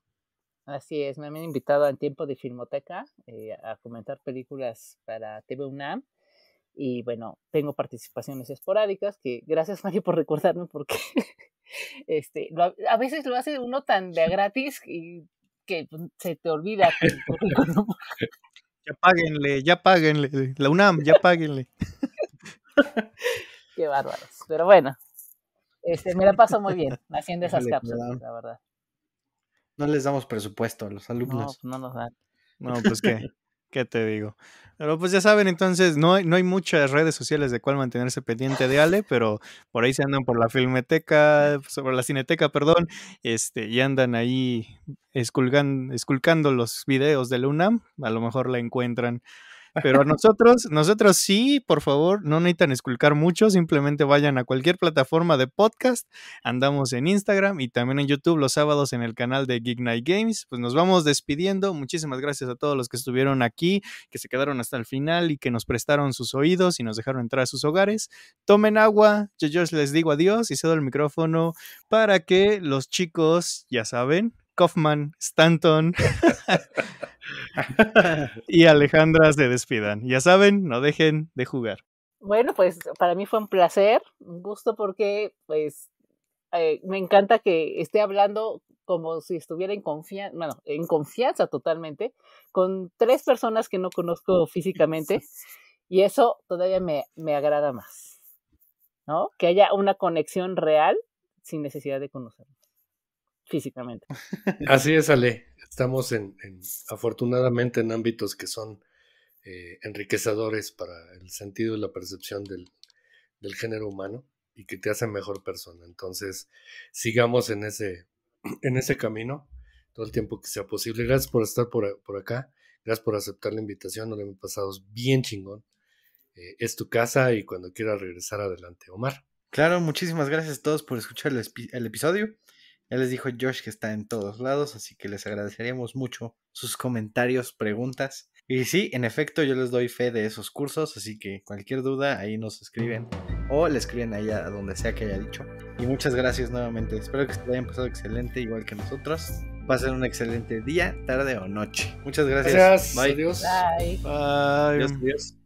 Así es, me han invitado en tiempo de Filmoteca eh, a comentar películas para TV UNAM. Y bueno, tengo participaciones esporádicas que gracias Mario por recordarme porque este, a veces lo hace uno tan de gratis y que pues, se te olvida Ya páguenle, ya páguenle. La UNAM, ya páguenle. Qué bárbaros. Pero bueno, este, me la paso muy bien haciendo esas cápsulas, la verdad. No les damos presupuesto a los alumnos. No, pues, no nos dan. No, pues qué. ¿Qué te digo? Pero pues ya saben, entonces no hay, no hay muchas redes sociales de cuál mantenerse pendiente de Ale, pero por ahí se andan por la filmeteca, sobre pues, la cineteca, perdón, este, y andan ahí esculgan, esculcando los videos de la UNAM, a lo mejor la encuentran. Pero a nosotros, nosotros sí, por favor, no necesitan esculcar mucho, simplemente vayan a cualquier plataforma de podcast. Andamos en Instagram y también en YouTube los sábados en el canal de Geek Night Games. Pues nos vamos despidiendo. Muchísimas gracias a todos los que estuvieron aquí, que se quedaron hasta el final y que nos prestaron sus oídos y nos dejaron entrar a sus hogares. Tomen agua, yo, yo les digo adiós y cedo el micrófono para que los chicos, ya saben, Kaufman, Stanton. y Alejandra se despidan. Ya saben, no dejen de jugar. Bueno, pues para mí fue un placer, un gusto porque pues eh, me encanta que esté hablando como si estuviera en confianza, bueno, en confianza totalmente, con tres personas que no conozco físicamente, y eso todavía me, me agrada más, ¿no? Que haya una conexión real sin necesidad de conocerme físicamente. Así es, Ale estamos en, afortunadamente en ámbitos que son eh, enriquecedores para el sentido y la percepción del, género humano y que te hacen mejor persona. Entonces, sigamos en ese, en ese camino todo el tiempo que sea posible. Gracias por estar por, acá. Gracias por aceptar la invitación. Nos hemos pasado bien chingón. Eh, es tu casa y cuando quieras regresar adelante, Omar. Claro, muchísimas gracias a todos por escuchar el episodio. Ya les dijo Josh que está en todos lados, así que les agradeceríamos mucho sus comentarios, preguntas. Y sí, en efecto, yo les doy fe de esos cursos, así que cualquier duda ahí nos escriben o le escriben ahí a donde sea que haya dicho. Y muchas gracias nuevamente. Espero que se hayan pasado excelente, igual que nosotros. Pasen un excelente día, tarde o noche. Muchas gracias. Bye. Adiós. Bye. Adiós. Adiós.